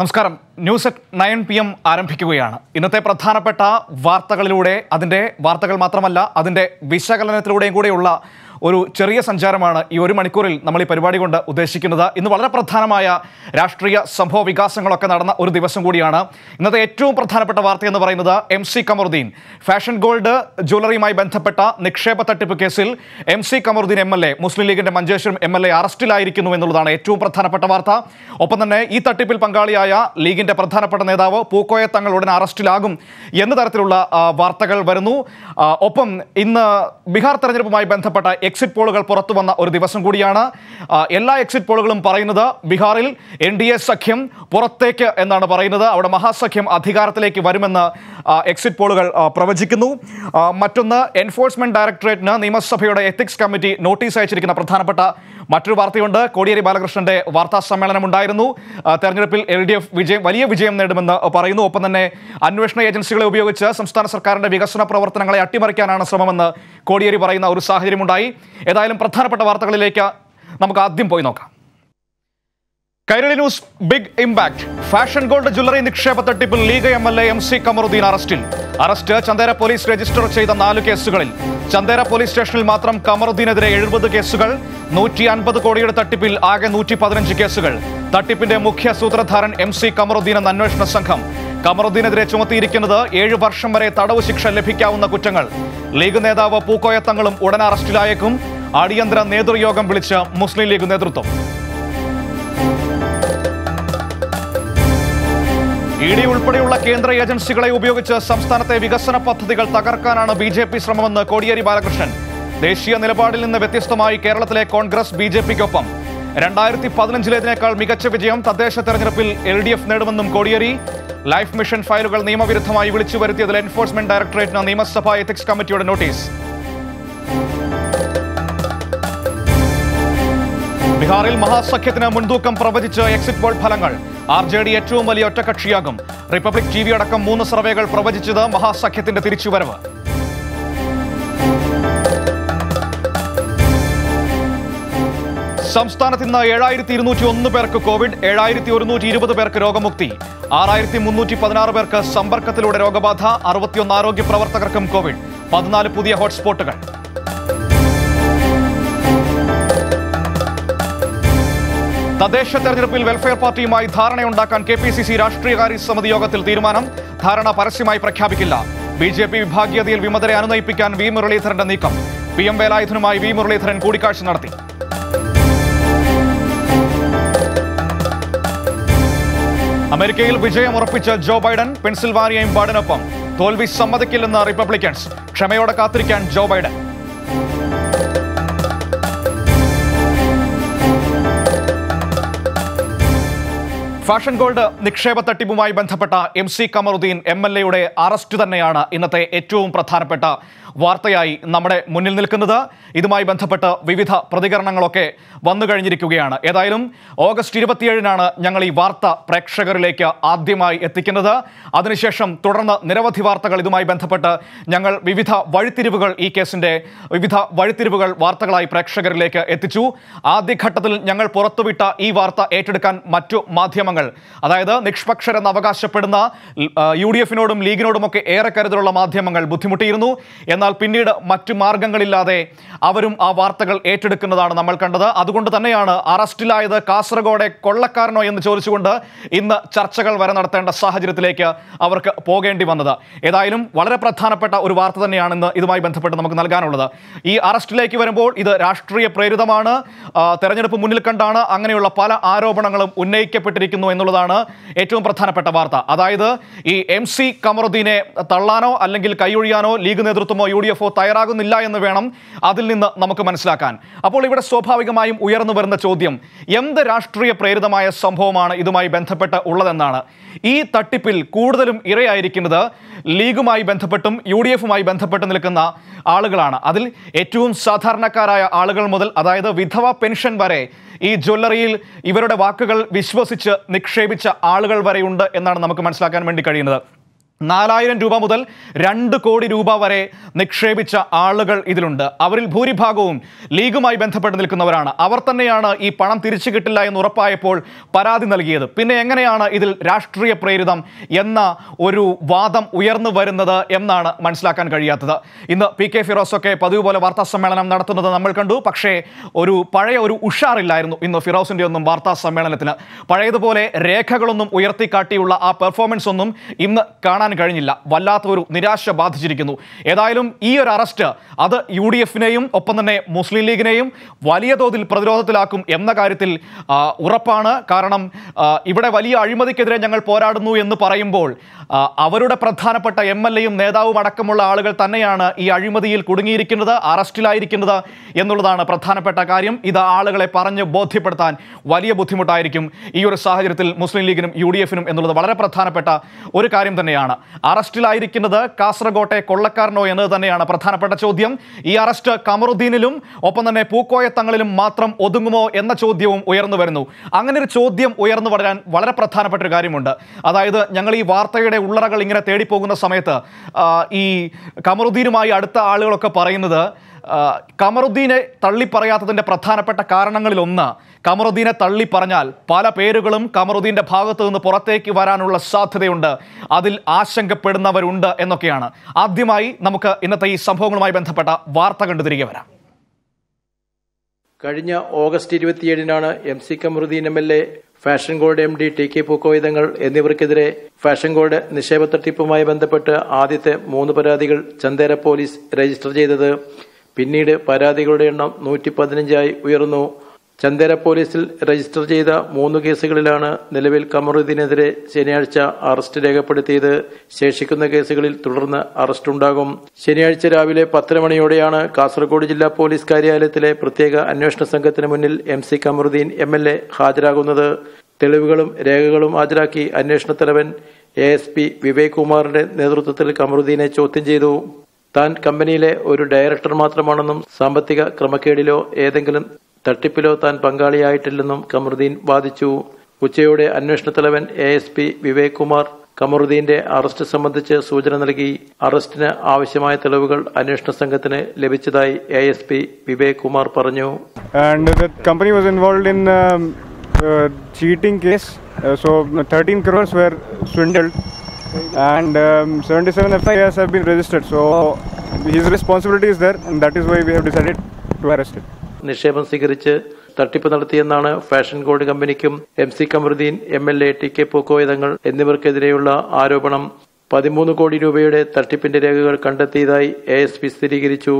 നമസ്കാരം news nine P M ആരംഭിക്കുകയാണ് ഇന്നത്തെ പ്രധാനപ്പെട്ട വാർത്തകളിലൂടെ അതിൻ്റെ വാർത്തകൾ മാത്രമല്ല അതിൻ്റെ വിശകലനത്തിലൂടെയും കൂടെയുള്ള ഒരു ചെറിയ സഞ്ചാരമാണ് ഈ ഒരു മണിക്കൂറിൽ നമ്മൾ ഈ പരിപാടി കൊണ്ട് ഉദ്ദേശിക്കുന്നത് ഇന്ന് വളരെ പ്രധാനമായ രാഷ്ട്രീയ സംഭവ വികാസങ്ങളൊക്കെ നടന്ന ഒരു ദിവസം കൂടിയാണ് ഇന്നത്തെ ഏറ്റവും പ്രധാനപ്പെട്ട വാർത്ത എന്ന് പറയുന്നത് M C Kamaruddin fashion gold ജ്വല്ലറിയുമായി ബന്ധപ്പെട്ട നിക്ഷേപ തട്ടിപ്പ് കേസിൽ M C Kamaruddin M L Muslim ലീഗിൻ്റെ മഞ്ചേശ്വരം എം എൽ എ അറസ്റ്റിലായിരിക്കുന്നു എന്നുള്ളതാണ് ഏറ്റവും പ്രധാനപ്പെട്ട വാർത്ത ഒപ്പം തന്നെ ഈ തട്ടിപ്പിൽ പങ്കാളിയായ ലീഗിൻ്റെ പ്രധാനപ്പെട്ട നേതാവ് പൂക്കോയ തങ്ങൾ ഉടൻ അറസ്റ്റിലാകും എന്ന തരത്തിലുള്ള വാർത്തകൾ വരുന്നു ഒപ്പം ഇന്ന് ബീഹാർ തെരഞ്ഞെടുപ്പുമായി ബന്ധപ്പെട്ട എക്സിറ്റ് പോളുകൾ പുറത്തു വന്ന ഒരു ദിവസം കൂടിയാണ് എല്ലാ എക്സിറ്റ് പോളുകളും പറയുന്നത് ബീഹാറിൽ എൻ ഡി എ സഖ്യം പുറത്തേക്ക് എന്നാണ് പറയുന്നത് അവിടെ മഹാസഖ്യം അധികാരത്തിലേക്ക് വരുമെന്ന് എക്സിറ്റ് പോളുകൾ പ്രവചിക്കുന്നു മറ്റൊന്ന് എൻഫോഴ്സ്മെന്റ് ഡയറക്ടറേറ്റിന് നിയമസഭയുടെ എത്തിക്സ് കമ്മിറ്റി നോട്ടീസ് അയച്ചിരിക്കുന്ന പ്രധാനപ്പെട്ട മറ്റൊരു വാർത്തയുണ്ട് കോടിയേരി ബാലകൃഷ്ണന്റെ വാർത്താ സമ്മേളനം ഉണ്ടായിരുന്നു തെരഞ്ഞെടുപ്പിൽ എൽ ഡി എഫ് വിജയം വലിയ വിജയം നേടുമെന്ന് പറയുന്നു ഒപ്പം തന്നെ അന്വേഷണ ഏജൻസികളെ ഉപയോഗിച്ച് സംസ്ഥാന സർക്കാരിന്റെ വികസന പ്രവർത്തനങ്ങളെ അട്ടിമറിക്കാനാണ് ശ്രമമെന്ന് കോടിയേരി പറയുന്ന ഒരു സാഹചര്യമുണ്ടായി ഏതായാലും പ്രധാനപ്പെട്ട വാർത്തകളിലേക്ക് നമുക്ക് ആദ്യം പോയി നോക്കാം Kairali news big impact fashion gold jewellery നിക്ഷേപ തട്ടിപ്പിൽ League M L A M C Kamaruddin അറസ്റ്റിൽ അറസ്റ്റ് ചന്ദേര പോലീസ് രജിസ്റ്റർ ചെയ്ത നാല് കേസുകളിൽ ചന്ദേര പോലീസ് സ്റ്റേഷനിൽ മാത്രം കമറുദ്ദീനെതിരെ എഴുപത് കേസുകൾ നൂറ്റി അൻപത് കോടിയുടെ തട്ടിപ്പിൽ ആകെ നൂറ്റി പതിനഞ്ച് കേസുകൾ തട്ടിപ്പിന്റെ മുഖ്യ സൂത്രധാരൻ എം സി കമറുദ്ദീൻ എന്ന അന്വേഷണ സംഘം കമറുദ്ദീനെതിരെ ചുമത്തിയിരിക്കുന്നത് ഏഴ് വർഷം വരെ തടവ് ശിക്ഷ ലഭിക്കാവുന്ന കുറ്റങ്ങൾ ലീഗ് നേതാവ് പൂക്കോയത്തങ്ങളും ഉടൻ അറസ്റ്റിലായേക്കും അടിയന്തര നേതൃയോഗം വിളിച്ച് മുസ്ലിം ലീഗ് നേതൃത്വം ഇ ഡി ഉൾപ്പെടെയുള്ള കേന്ദ്ര ഏജൻസികളെ ഉപയോഗിച്ച് സംസ്ഥാനത്തെ വികസന പദ്ധതികൾ തകർക്കാനാണ് ബി ജെ പി ശ്രമമെന്ന് കോടിയേരി ബാലകൃഷ്ണൻ ദേശീയ നിലപാടിൽ നിന്ന് വ്യത്യസ്തമായി കേരളത്തിലെ കോൺഗ്രസ് ബി ജെ പിക്കൊപ്പം രണ്ടായിരത്തി പതിനഞ്ചിലേതിനേക്കാൾ മികച്ച വിജയം തദ്ദേശ തെരഞ്ഞെടുപ്പിൽ എൽ ഡി എഫ് നേടുമെന്നും കോടിയേരി ലൈഫ് മിഷൻ ഫയലുകൾ നിയമവിരുദ്ധമായി വിളിച്ചു വരുത്തിയതിൽ എൻഫോഴ്സ്മെന്റ് ഡയറക്ടറേറ്റിന് നിയമസഭാ എത്തിക്സ് കമ്മിറ്റിയുടെ നോട്ടീസ് ബീഹാറിൽ മഹാസഖ്യത്തിന് മുൻതൂക്കം പ്രവചിച്ച് എക്സിറ്റ് പോൾ ഫലങ്ങൾ ആർ ജെ ഡി ഏറ്റവും വലിയ ഒറ്റകക്ഷിയാകും റിപ്പബ്ലിക് ടി വി അടക്കം മൂന്ന് സർവേകൾ പ്രവചിച്ചത് മഹാസഖ്യത്തിന്റെ തിരിച്ചുവരവ് സംസ്ഥാനത്ത് ഇന്ന് ഏഴായിരത്തി ഇരുന്നൂറ്റി ഒന്ന് പേർക്ക് കോവിഡ് ഏഴായിരത്തി ഒരുന്നൂറ്റി ഇരുപത് പേർക്ക് രോഗമുക്തി ആറായിരത്തി മുന്നൂറ്റി പതിനാറ് പേർക്ക് സമ്പർക്കത്തിലൂടെ രോഗബാധ അറുപത്തിയൊന്ന് ആരോഗ്യ പ്രവർത്തകർക്കും കോവിഡ് പതിനാല് പുതിയ ഹോട്ട്സ്പോട്ടുകൾ തദ്ദേശ തെരഞ്ഞെടുപ്പിൽ വെൽഫെയർ പാർട്ടിയുമായി ധാരണയുണ്ടാക്കാൻ കെ പി സി സി രാഷ്ട്രീയകാര്യ സമിതി യോഗത്തിൽ തീരുമാനം ധാരണ പരസ്യമായി പ്രഖ്യാപിക്കില്ല ബി ജെ പി വിഭാഗീയതയിൽ വിമതരെ അനുനയിപ്പിക്കാൻ വി മുരളീധരന്റെ നീക്കം പി എം വേലായുധനുമായി വി മുരളീധരൻ കൂടിക്കാഴ്ച നടത്തി അമേരിക്കയിൽ വിജയം ഉറപ്പിച്ച ജോ ബൈഡൻ പെൻസിൽവാനിയയും ബാഡനൊപ്പം തോൽവി സമ്മതിക്കില്ലെന്ന് റിപ്പബ്ലിക്കൻസ് ക്ഷമയോടെ കാത്തിരിക്കാൻ ജോ ബൈഡൻ ഫാഷൻ ഗോൾഡ് നിക്ഷേപ തട്ടിപ്പുമായി ബന്ധപ്പെട്ട M C Kamaruddin M L എയുടെ അറസ്റ്റ് തന്നെയാണ് ഇന്നത്തെ ഏറ്റവും പ്രധാനപ്പെട്ട വാർത്തയായി നമ്മുടെ മുന്നിൽ നിൽക്കുന്നത് ഇതുമായി ബന്ധപ്പെട്ട് വിവിധ പ്രതികരണങ്ങളൊക്കെ വന്നു കഴിഞ്ഞിരിക്കുകയാണ് ഏതായാലും ഓഗസ്റ്റ് ഇരുപത്തിയേഴിനാണ് ഞങ്ങൾ ഈ വാർത്ത പ്രേക്ഷകരിലേക്ക് ആദ്യമായി എത്തിക്കുന്നത് അതിനുശേഷം തുടർന്ന് നിരവധി വാർത്തകൾ ഇതുമായി ബന്ധപ്പെട്ട് ഞങ്ങൾ വിവിധ വഴിത്തിരിവുകൾ ഈ കേസിൻ്റെ വിവിധ വഴിത്തിരിവുകൾ വാർത്തകളായി പ്രേക്ഷകരിലേക്ക് എത്തിച്ചു ആദ്യഘട്ടത്തിൽ ഞങ്ങൾ പുറത്തുവിട്ട ഈ വാർത്ത ഏറ്റെടുക്കാൻ മറ്റു മാധ്യമങ്ങൾ മാധ്യമങ്ങൾ അതായത് നിഷ്പക്ഷരെന്ന് അവകാശപ്പെടുന്ന യു ഡി എഫിനോടും ലീഗിനോടുമൊക്കെ ഏറെ കരുതലുള്ള മാധ്യമങ്ങൾ ബുദ്ധിമുട്ടിയിരുന്നു എന്നാൽ പിന്നീട് മറ്റു മാർഗങ്ങളില്ലാതെ അവരും ആ വാർത്തകൾ ഏറ്റെടുക്കുന്നതാണ് നമ്മൾ കണ്ടത് അതുകൊണ്ട് തന്നെയാണ് അറസ്റ്റിലായത് കാസർഗോഡെ കൊള്ളക്കാരനോ എന്ന് ചോദിച്ചുകൊണ്ട് ഇന്ന് ചർച്ചകൾ വരെ നടത്തേണ്ട സാഹചര്യത്തിലേക്ക് അവർക്ക് പോകേണ്ടി വന്നത് ഏതായാലും വളരെ പ്രധാനപ്പെട്ട ഒരു വാർത്ത തന്നെയാണ് ഇന്ന് ഇതുമായി ബന്ധപ്പെട്ട് നമുക്ക് നൽകാനുള്ളത് ഈ അറസ്റ്റിലേക്ക് വരുമ്പോൾ ഇത് രാഷ്ട്രീയ പ്രേരിതമാണ് തെരഞ്ഞെടുപ്പ് മുന്നിൽ കണ്ടാണ് അങ്ങനെയുള്ള പല ആരോപണങ്ങളും ഉന്നയിക്കപ്പെട്ടിരിക്കുന്നു ഉണ്ടായിരുന്നു എന്നുള്ളതാണ് ഏറ്റവും പ്രധാനപ്പെട്ട വാർത്ത അതായത് ഈ എം സി കമറുദ്ദീനെ തള്ളാനോ അല്ലെങ്കിൽ കൈയൊഴിയാനോ ലീഗ് നേതൃത്വമോ യു ഡി എഫോ തയ്യാറാകുന്നില്ല എന്ന് വേണം അതിൽ നിന്ന് നമുക്ക് മനസ്സിലാക്കാൻ അപ്പോൾ ഇവിടെ സ്വാഭാവികമായും ഉയർന്നു വരുന്ന ചോദ്യം എന്ത് രാഷ്ട്രീയ പ്രേരിതമായ സംഭവമാണ് ഇതുമായി ബന്ധപ്പെട്ട് ഉള്ളതെന്നാണ് ഈ തട്ടിപ്പിൽ കൂടുതലും ഇരയായിരിക്കുന്നത് ലീഗുമായി ബന്ധപ്പെട്ടും യു ഡി എഫുമായി ബന്ധപ്പെട്ട് നിൽക്കുന്ന ആളുകളാണ് അതിൽ ഏറ്റവും സാധാരണക്കാരായ ആളുകൾ മുതൽ അതായത് വിധവ പെൻഷൻ വരെ ഈ ജ്വല്ലറിയിൽ ഇവരുടെ വാക്കുകൾ വിശ്വസിച്ച് നിക്ഷേപിച്ച ആളുകൾ വരെയുണ്ട് എന്നാണ് നമുക്ക് മനസ്സിലാക്കാൻ വേണ്ടി കഴിയുന്നത് നാലായിരം രൂപ മുതൽ രണ്ട് കോടി രൂപ വരെ നിക്ഷേപിച്ച ആളുകൾ ഇതിലുണ്ട് അവരിൽ ഭൂരിഭാഗവും ലീഗുമായി ബന്ധപ്പെട്ട് നിൽക്കുന്നവരാണ് അവർ തന്നെയാണ് ഈ പണം തിരിച്ചു കിട്ടില്ല എന്ന് ഉറപ്പായപ്പോൾ പരാതി നൽകിയത് പിന്നെ എങ്ങനെയാണ് ഇതിൽ രാഷ്ട്രീയ പ്രേരിതം എന്ന ഒരു വാദം ഉയർന്നു വരുന്നത് എന്നാണ് മനസ്സിലാക്കാൻ കഴിയാത്തത് ഇന്ന് പി കെ ഫിറോസൊക്കെ പതിവ് പോലെ വാർത്താ സമ്മേളനം നടത്തുന്നത് നമ്മൾ കണ്ടു പക്ഷേ ഒരു പഴയ ഒരു ഉഷാറില്ലായിരുന്നു ഇന്ന് ഫിറോസിൻ്റെ ഒന്നും വാർത്താ സമ്മേളനത്തിന് പഴയതുപോലെ രേഖകളൊന്നും ഉയർത്തിക്കാട്ടിയുള്ള ആ പെർഫോമൻസ് ഒന്നും ഇന്ന് കാണാൻ കാണാൻ കഴിഞ്ഞില്ല വല്ലാത്തൊരു നിരാശ ബാധിച്ചിരിക്കുന്നു ഏതായാലും ഈ ഒരു അറസ്റ്റ് അത് യു ഡി എഫിനെയും ഒപ്പം തന്നെ മുസ്ലിം ലീഗിനെയും വലിയ തോതിൽ പ്രതിരോധത്തിലാക്കും എന്ന കാര്യത്തിൽ ഉറപ്പാണ് കാരണം ഇവിടെ വലിയ അഴിമതിക്കെതിരെ ഞങ്ങൾ പോരാടുന്നു എന്ന് പറയുമ്പോൾ അവരുടെ പ്രധാനപ്പെട്ട എം എൽ എയും നേതാവും അടക്കമുള്ള ആളുകൾ തന്നെയാണ് ഈ അഴിമതിയിൽ കുടുങ്ങിയിരിക്കുന്നത് അറസ്റ്റിലായിരിക്കുന്നത് എന്നുള്ളതാണ് പ്രധാനപ്പെട്ട കാര്യം ഇത് ആളുകളെ പറഞ്ഞ് ബോധ്യപ്പെടുത്താൻ വലിയ ബുദ്ധിമുട്ടായിരിക്കും ഈ ഒരു സാഹചര്യത്തിൽ മുസ്ലിം ലീഗിനും യു എന്നുള്ളത് വളരെ പ്രധാനപ്പെട്ട ഒരു കാര്യം തന്നെയാണ് അറസ്റ്റിലായിരിക്കുന്നത് കാസർഗോട്ടെ കൊള്ളക്കാരനോ എന്നത് തന്നെയാണ് പ്രധാനപ്പെട്ട ചോദ്യം ഈ അറസ്റ്റ് കമറുദ്ദീനിലും ഒപ്പം തന്നെ പൂക്കോയത്തങ്ങളിലും മാത്രം ഒതുങ്ങുമോ എന്ന ചോദ്യവും ഉയർന്നു വരുന്നു അങ്ങനെ ഒരു ചോദ്യം ഉയർന്നു വരാൻ വളരെ പ്രധാനപ്പെട്ട ഒരു കാര്യമുണ്ട് അതായത് ഞങ്ങൾ ഈ വാർത്തയുടെ ഉള്ളറകൾ ഇങ്ങനെ തേടിപ്പോകുന്ന സമയത്ത് ഈ കമറുദ്ദീനുമായി അടുത്ത ആളുകളൊക്കെ പറയുന്നത് കമറുദ്ദീനെ തള്ളിപ്പറയാത്തതിൻ്റെ പ്രധാനപ്പെട്ട കാരണങ്ങളിലൊന്ന് കമറുദ്ദീനെ തള്ളി പറഞ്ഞാൽ പല പേരുകളും കമറുദ്ദീൻ്റെ ഭാഗത്തു നിന്ന് പുറത്തേക്ക് വരാനുള്ള സാധ്യതയുണ്ട് അതിൽ ആശങ്കപ്പെടുന്നവരുണ്ട് എന്നൊക്കെയാണ് ആദ്യമായി നമുക്ക് ഇന്നത്തെ ഈ സംഭവങ്ങളുമായി ബന്ധപ്പെട്ട വാർത്ത കണ്ടു തിരികെ വരാം കഴിഞ്ഞ ഓഗസ്റ്റ് ഇരുപത്തിയേഴിനാണ് M C Kamaruddin M L A fashion gold M D T K പൂക്കോയുധങ്ങൾ എന്നിവർക്കെതിരെ ഫാഷൻ ഗോൾഡ് നിക്ഷേപ തട്ടിപ്പുമായി ബന്ധപ്പെട്ട് ആദ്യത്തെ മൂന്ന് പരാതികൾ ചന്തേര പോലീസ് രജിസ്റ്റർ ചെയ്തത് പിന്നീട് പരാതികളുടെ എണ്ണം നൂറ്റി പതിനഞ്ചായി ഉയർന്നു ചന്ദേര പോലീസിൽ രജിസ്റ്റർ ചെയ്ത മൂന്ന് കേസുകളിലാണ് നിലവിൽ കമറുദ്ദീനെതിരെ ശനിയാഴ്ച അറസ്റ്റ് രേഖപ്പെടുത്തിയത് ശേഷിക്കുന്ന കേസുകളിൽ തുടർന്ന് അറസ്റ്റ് ഉണ്ടാകും ശനിയാഴ്ച രാവിലെ പത്തര മണിയോടെയാണ് കാസർഗോഡ് ജില്ലാ പോലീസ് കാര്യാലയത്തിലെ പ്രത്യേക അന്വേഷണ സംഘത്തിന് മുന്നിൽ M C Kamaruddin M L A ഹാജരാകുന്നത് തെളിവുകളും രേഖകളും ഹാജരാക്കി അന്വേഷണ തലവൻ എ എസ് പി വിവേക് കുമാറിന്റെ നേതൃത്വത്തിൽ കമറുദ്ദീനെ ചോദ്യം ചെയ്തു താൻ കമ്പനിയിലെ ഒരു ഡയറക്ടർ മാത്രമാണെന്നും സാമ്പത്തിക ക്രമക്കേടിലോ ഏതെങ്കിലും തട്ടിപ്പിലോ താൻ പങ്കാളിയായിട്ടില്ലെന്നും കമറുദ്ദീൻ വാദിച്ചു ഉച്ചയോടെ അന്വേഷണ തലവൻ A S P Vivek Kumar കമറുദ്ദീന്റെ അറസ്റ്റ് സംബന്ധിച്ച് സൂചന നൽകി അറസ്റ്റിന് ആവശ്യമായ തെളിവുകൾ അന്വേഷണ സംഘത്തിന് ലഭിച്ചതായി A S P Vivek Kumar പറഞ്ഞു company was involve in cheating case so thirteen crores were swindled and um, 77 FIRs have been registered. So his responsibility is there, and that is why we have decided to arrest him. നിക്ഷേപം സ്വീകരിച്ച് തട്ടിപ്പ് നടത്തിയെന്നാണ് fashion gold കമ്പനിക്കും M C Kamaruddin M L A T K Pookoya Thangal എന്നിവർക്കെതിരെയുള്ള ആരോപണം പതിമൂന്ന് കോടി രൂപയുടെ തട്ടിപ്പിന്റെ രേഖകൾ കണ്ടെത്തിയതായി എ എസ് പി സ്ഥിരീകരിച്ചു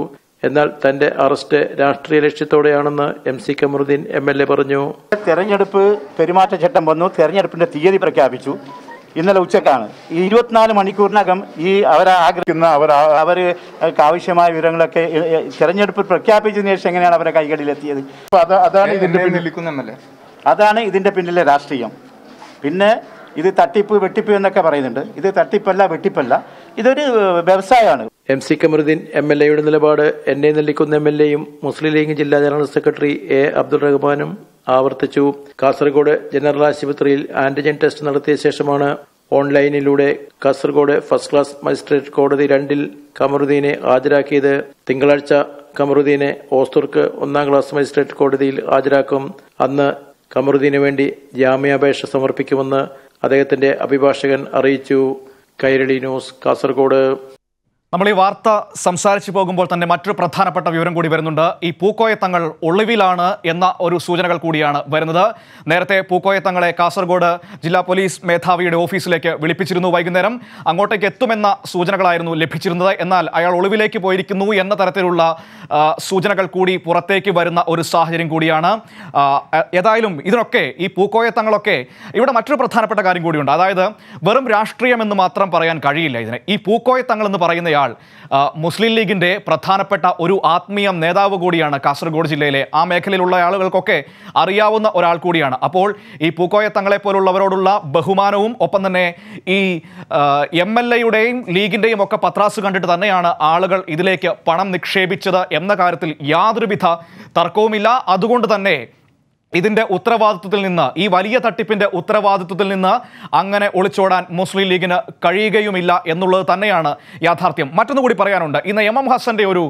എന്നാൽ തന്റെ അറസ്റ്റ് രാഷ്ട്രീയ ലക്ഷ്യത്തോടെയാണെന്ന് M C Kamaruddin M L A പറഞ്ഞു തെരഞ്ഞെടുപ്പ് പെരുമാറ്റച്ചട്ടം വന്നു തെരഞ്ഞെടുപ്പിന്റെ തീയതി പ്രഖ്യാപിച്ചു ഇന്നലെ ഉച്ചക്കാണ് ഈ ഇരുപത്തിനാല് മണിക്കൂറിനകം ഈ അവർ ആഗ്രഹിക്കുന്ന അവർ അവർ ആവശ്യമായ വിവരങ്ങളൊക്കെ തിരഞ്ഞെടുപ്പ് പ്രഖ്യാപിച്ചതിന് ശേഷം എങ്ങനെയാണ് അവരെ കൈകളിലെത്തിയത് അതാണ് ഇതിൻ്റെ പിന്നിൽ അതാണ് ഇതിൻ്റെ പിന്നിലെ രാഷ്ട്രീയം പിന്നെ ഇത് തട്ടിപ്പ് വെട്ടിപ്പ് എന്നൊക്കെ പറയുന്നുണ്ട് ഇത് തട്ടിപ്പല്ല വെട്ടിപ്പല്ല ഇതൊരു വ്യവസായമാണ് M C Kamaruddin M L എയുടെ നിലപാട് N A Nellikkunnu M L എയും മുസ്ലിം ലീഗ് ജില്ലാ ജനറൽ സെക്രട്ടറി എ അബ്ദുൾ റഹ്മാനും ആവർത്തിച്ചു കാസർഗോഡ് ജനറൽ ആശുപത്രിയിൽ ആന്റിജൻ ടെസ്റ്റ് നടത്തിയ ശേഷമാണ് ഓൺലൈനിലൂടെ കാസർഗോഡ് ഫസ്റ്റ് ക്ലാസ് മജിസ്ട്രേറ്റ് കോടതി രണ്ടിൽ കമറുദ്ദീനെ ഹാജരാക്കിയത് തിങ്കളാഴ്ച കമറുദ്ദീനെ ഓസ്തൂർക്ക് ഒന്നാം ക്ലാസ് മജിസ്ട്രേറ്റ് കോടതിയിൽ ഹാജരാക്കും അന്ന് കമറുദ്ദീനു വേണ്ടി ജാമ്യാപേക്ഷ സമർപ്പിക്കുമെന്ന് അദ്ദേഹത്തിന്റെ അഭിഭാഷകൻ അറിയിച്ചു കൈരളി ന്യൂസ് കാസർഗോഡ് നമ്മൾ ഈ വാർത്ത സംസാരിച്ചു പോകുമ്പോൾ തന്നെ മറ്റൊരു പ്രധാനപ്പെട്ട വിവരം കൂടി വരുന്നുണ്ട് ഈ പൂക്കോയ തങ്ങൾ ഒളിവിലാണ് എന്ന ഒരു സൂചനകൾ കൂടിയാണ് വരുന്നത് നേരത്തെ പൂക്കോയ തങ്ങളെ കാസർഗോഡ് ജില്ലാ പോലീസ് മേധാവിയുടെ ഓഫീസിലേക്ക് വിളിപ്പിച്ചിരുന്നു വൈകുന്നേരം അങ്ങോട്ടേക്ക് എത്തുമെന്ന സൂചനകളായിരുന്നു ലഭിച്ചിരുന്നത് എന്നാൽ അയാൾ ഒളിവിലേക്ക് പോയിരിക്കുന്നു എന്ന തരത്തിലുള്ള സൂചനകൾ കൂടി പുറത്തേക്ക് വരുന്ന ഒരു സാഹചര്യം കൂടിയാണ് ഏതായാലും ഇതിനൊക്കെ ഈ പൂക്കോയ തങ്ങളൊക്കെ ഇവിടെ മറ്റൊരു പ്രധാനപ്പെട്ട കാര്യം കൂടിയുണ്ട് അതായത് വെറും രാഷ്ട്രീയം എന്ന് മാത്രം പറയാൻ കഴിയില്ല ഇതിനെ ഈ പൂക്കോയ തങ്ങൾ എന്ന് പറയുന്ന ഒരാൾ മുസ്ലിം ലീഗിൻ്റെ പ്രധാനപ്പെട്ട ഒരു ആത്മീയ നേതാവ് കൂടിയാണ് കാസർഗോഡ് ജില്ലയിലെ ആ മേഖലയിലുള്ള ആളുകൾക്കൊക്കെ അറിയാവുന്ന ഒരാൾ കൂടിയാണ് അപ്പോൾ ഈ പൂക്കോയ തങ്ങളെ പോലുള്ളവരോടുള്ള ബഹുമാനവും ഒപ്പം തന്നെ ഈ എം എൽ എയുടെയും ലീഗിൻ്റെയും ഒക്കെ പത്രാസ് കണ്ടിട്ട് തന്നെയാണ് ആളുകൾ ഇതിലേക്ക് പണം നിക്ഷേപിച്ചത് എന്ന കാര്യത്തിൽ യാതൊരുവിധ തർക്കവുമില്ല അതുകൊണ്ട് തന്നെ ഇതിൻ്റെ ഉത്തരവാദിത്വത്തിൽ നിന്ന് ഈ വലിയ തട്ടിപ്പിൻ്റെ ഉത്തരവാദിത്വത്തിൽ നിന്ന് അങ്ങനെ ഒളിച്ചോടാൻ മുസ്ലിം ലീഗിന് കഴിയുകയുമില്ല എന്നുള്ളത് തന്നെയാണ് യാഥാർത്ഥ്യം മറ്റൊന്നു കൂടി പറയാനുണ്ട് ഇന്ന് എം എം ഹസൻ്റെ ഒരു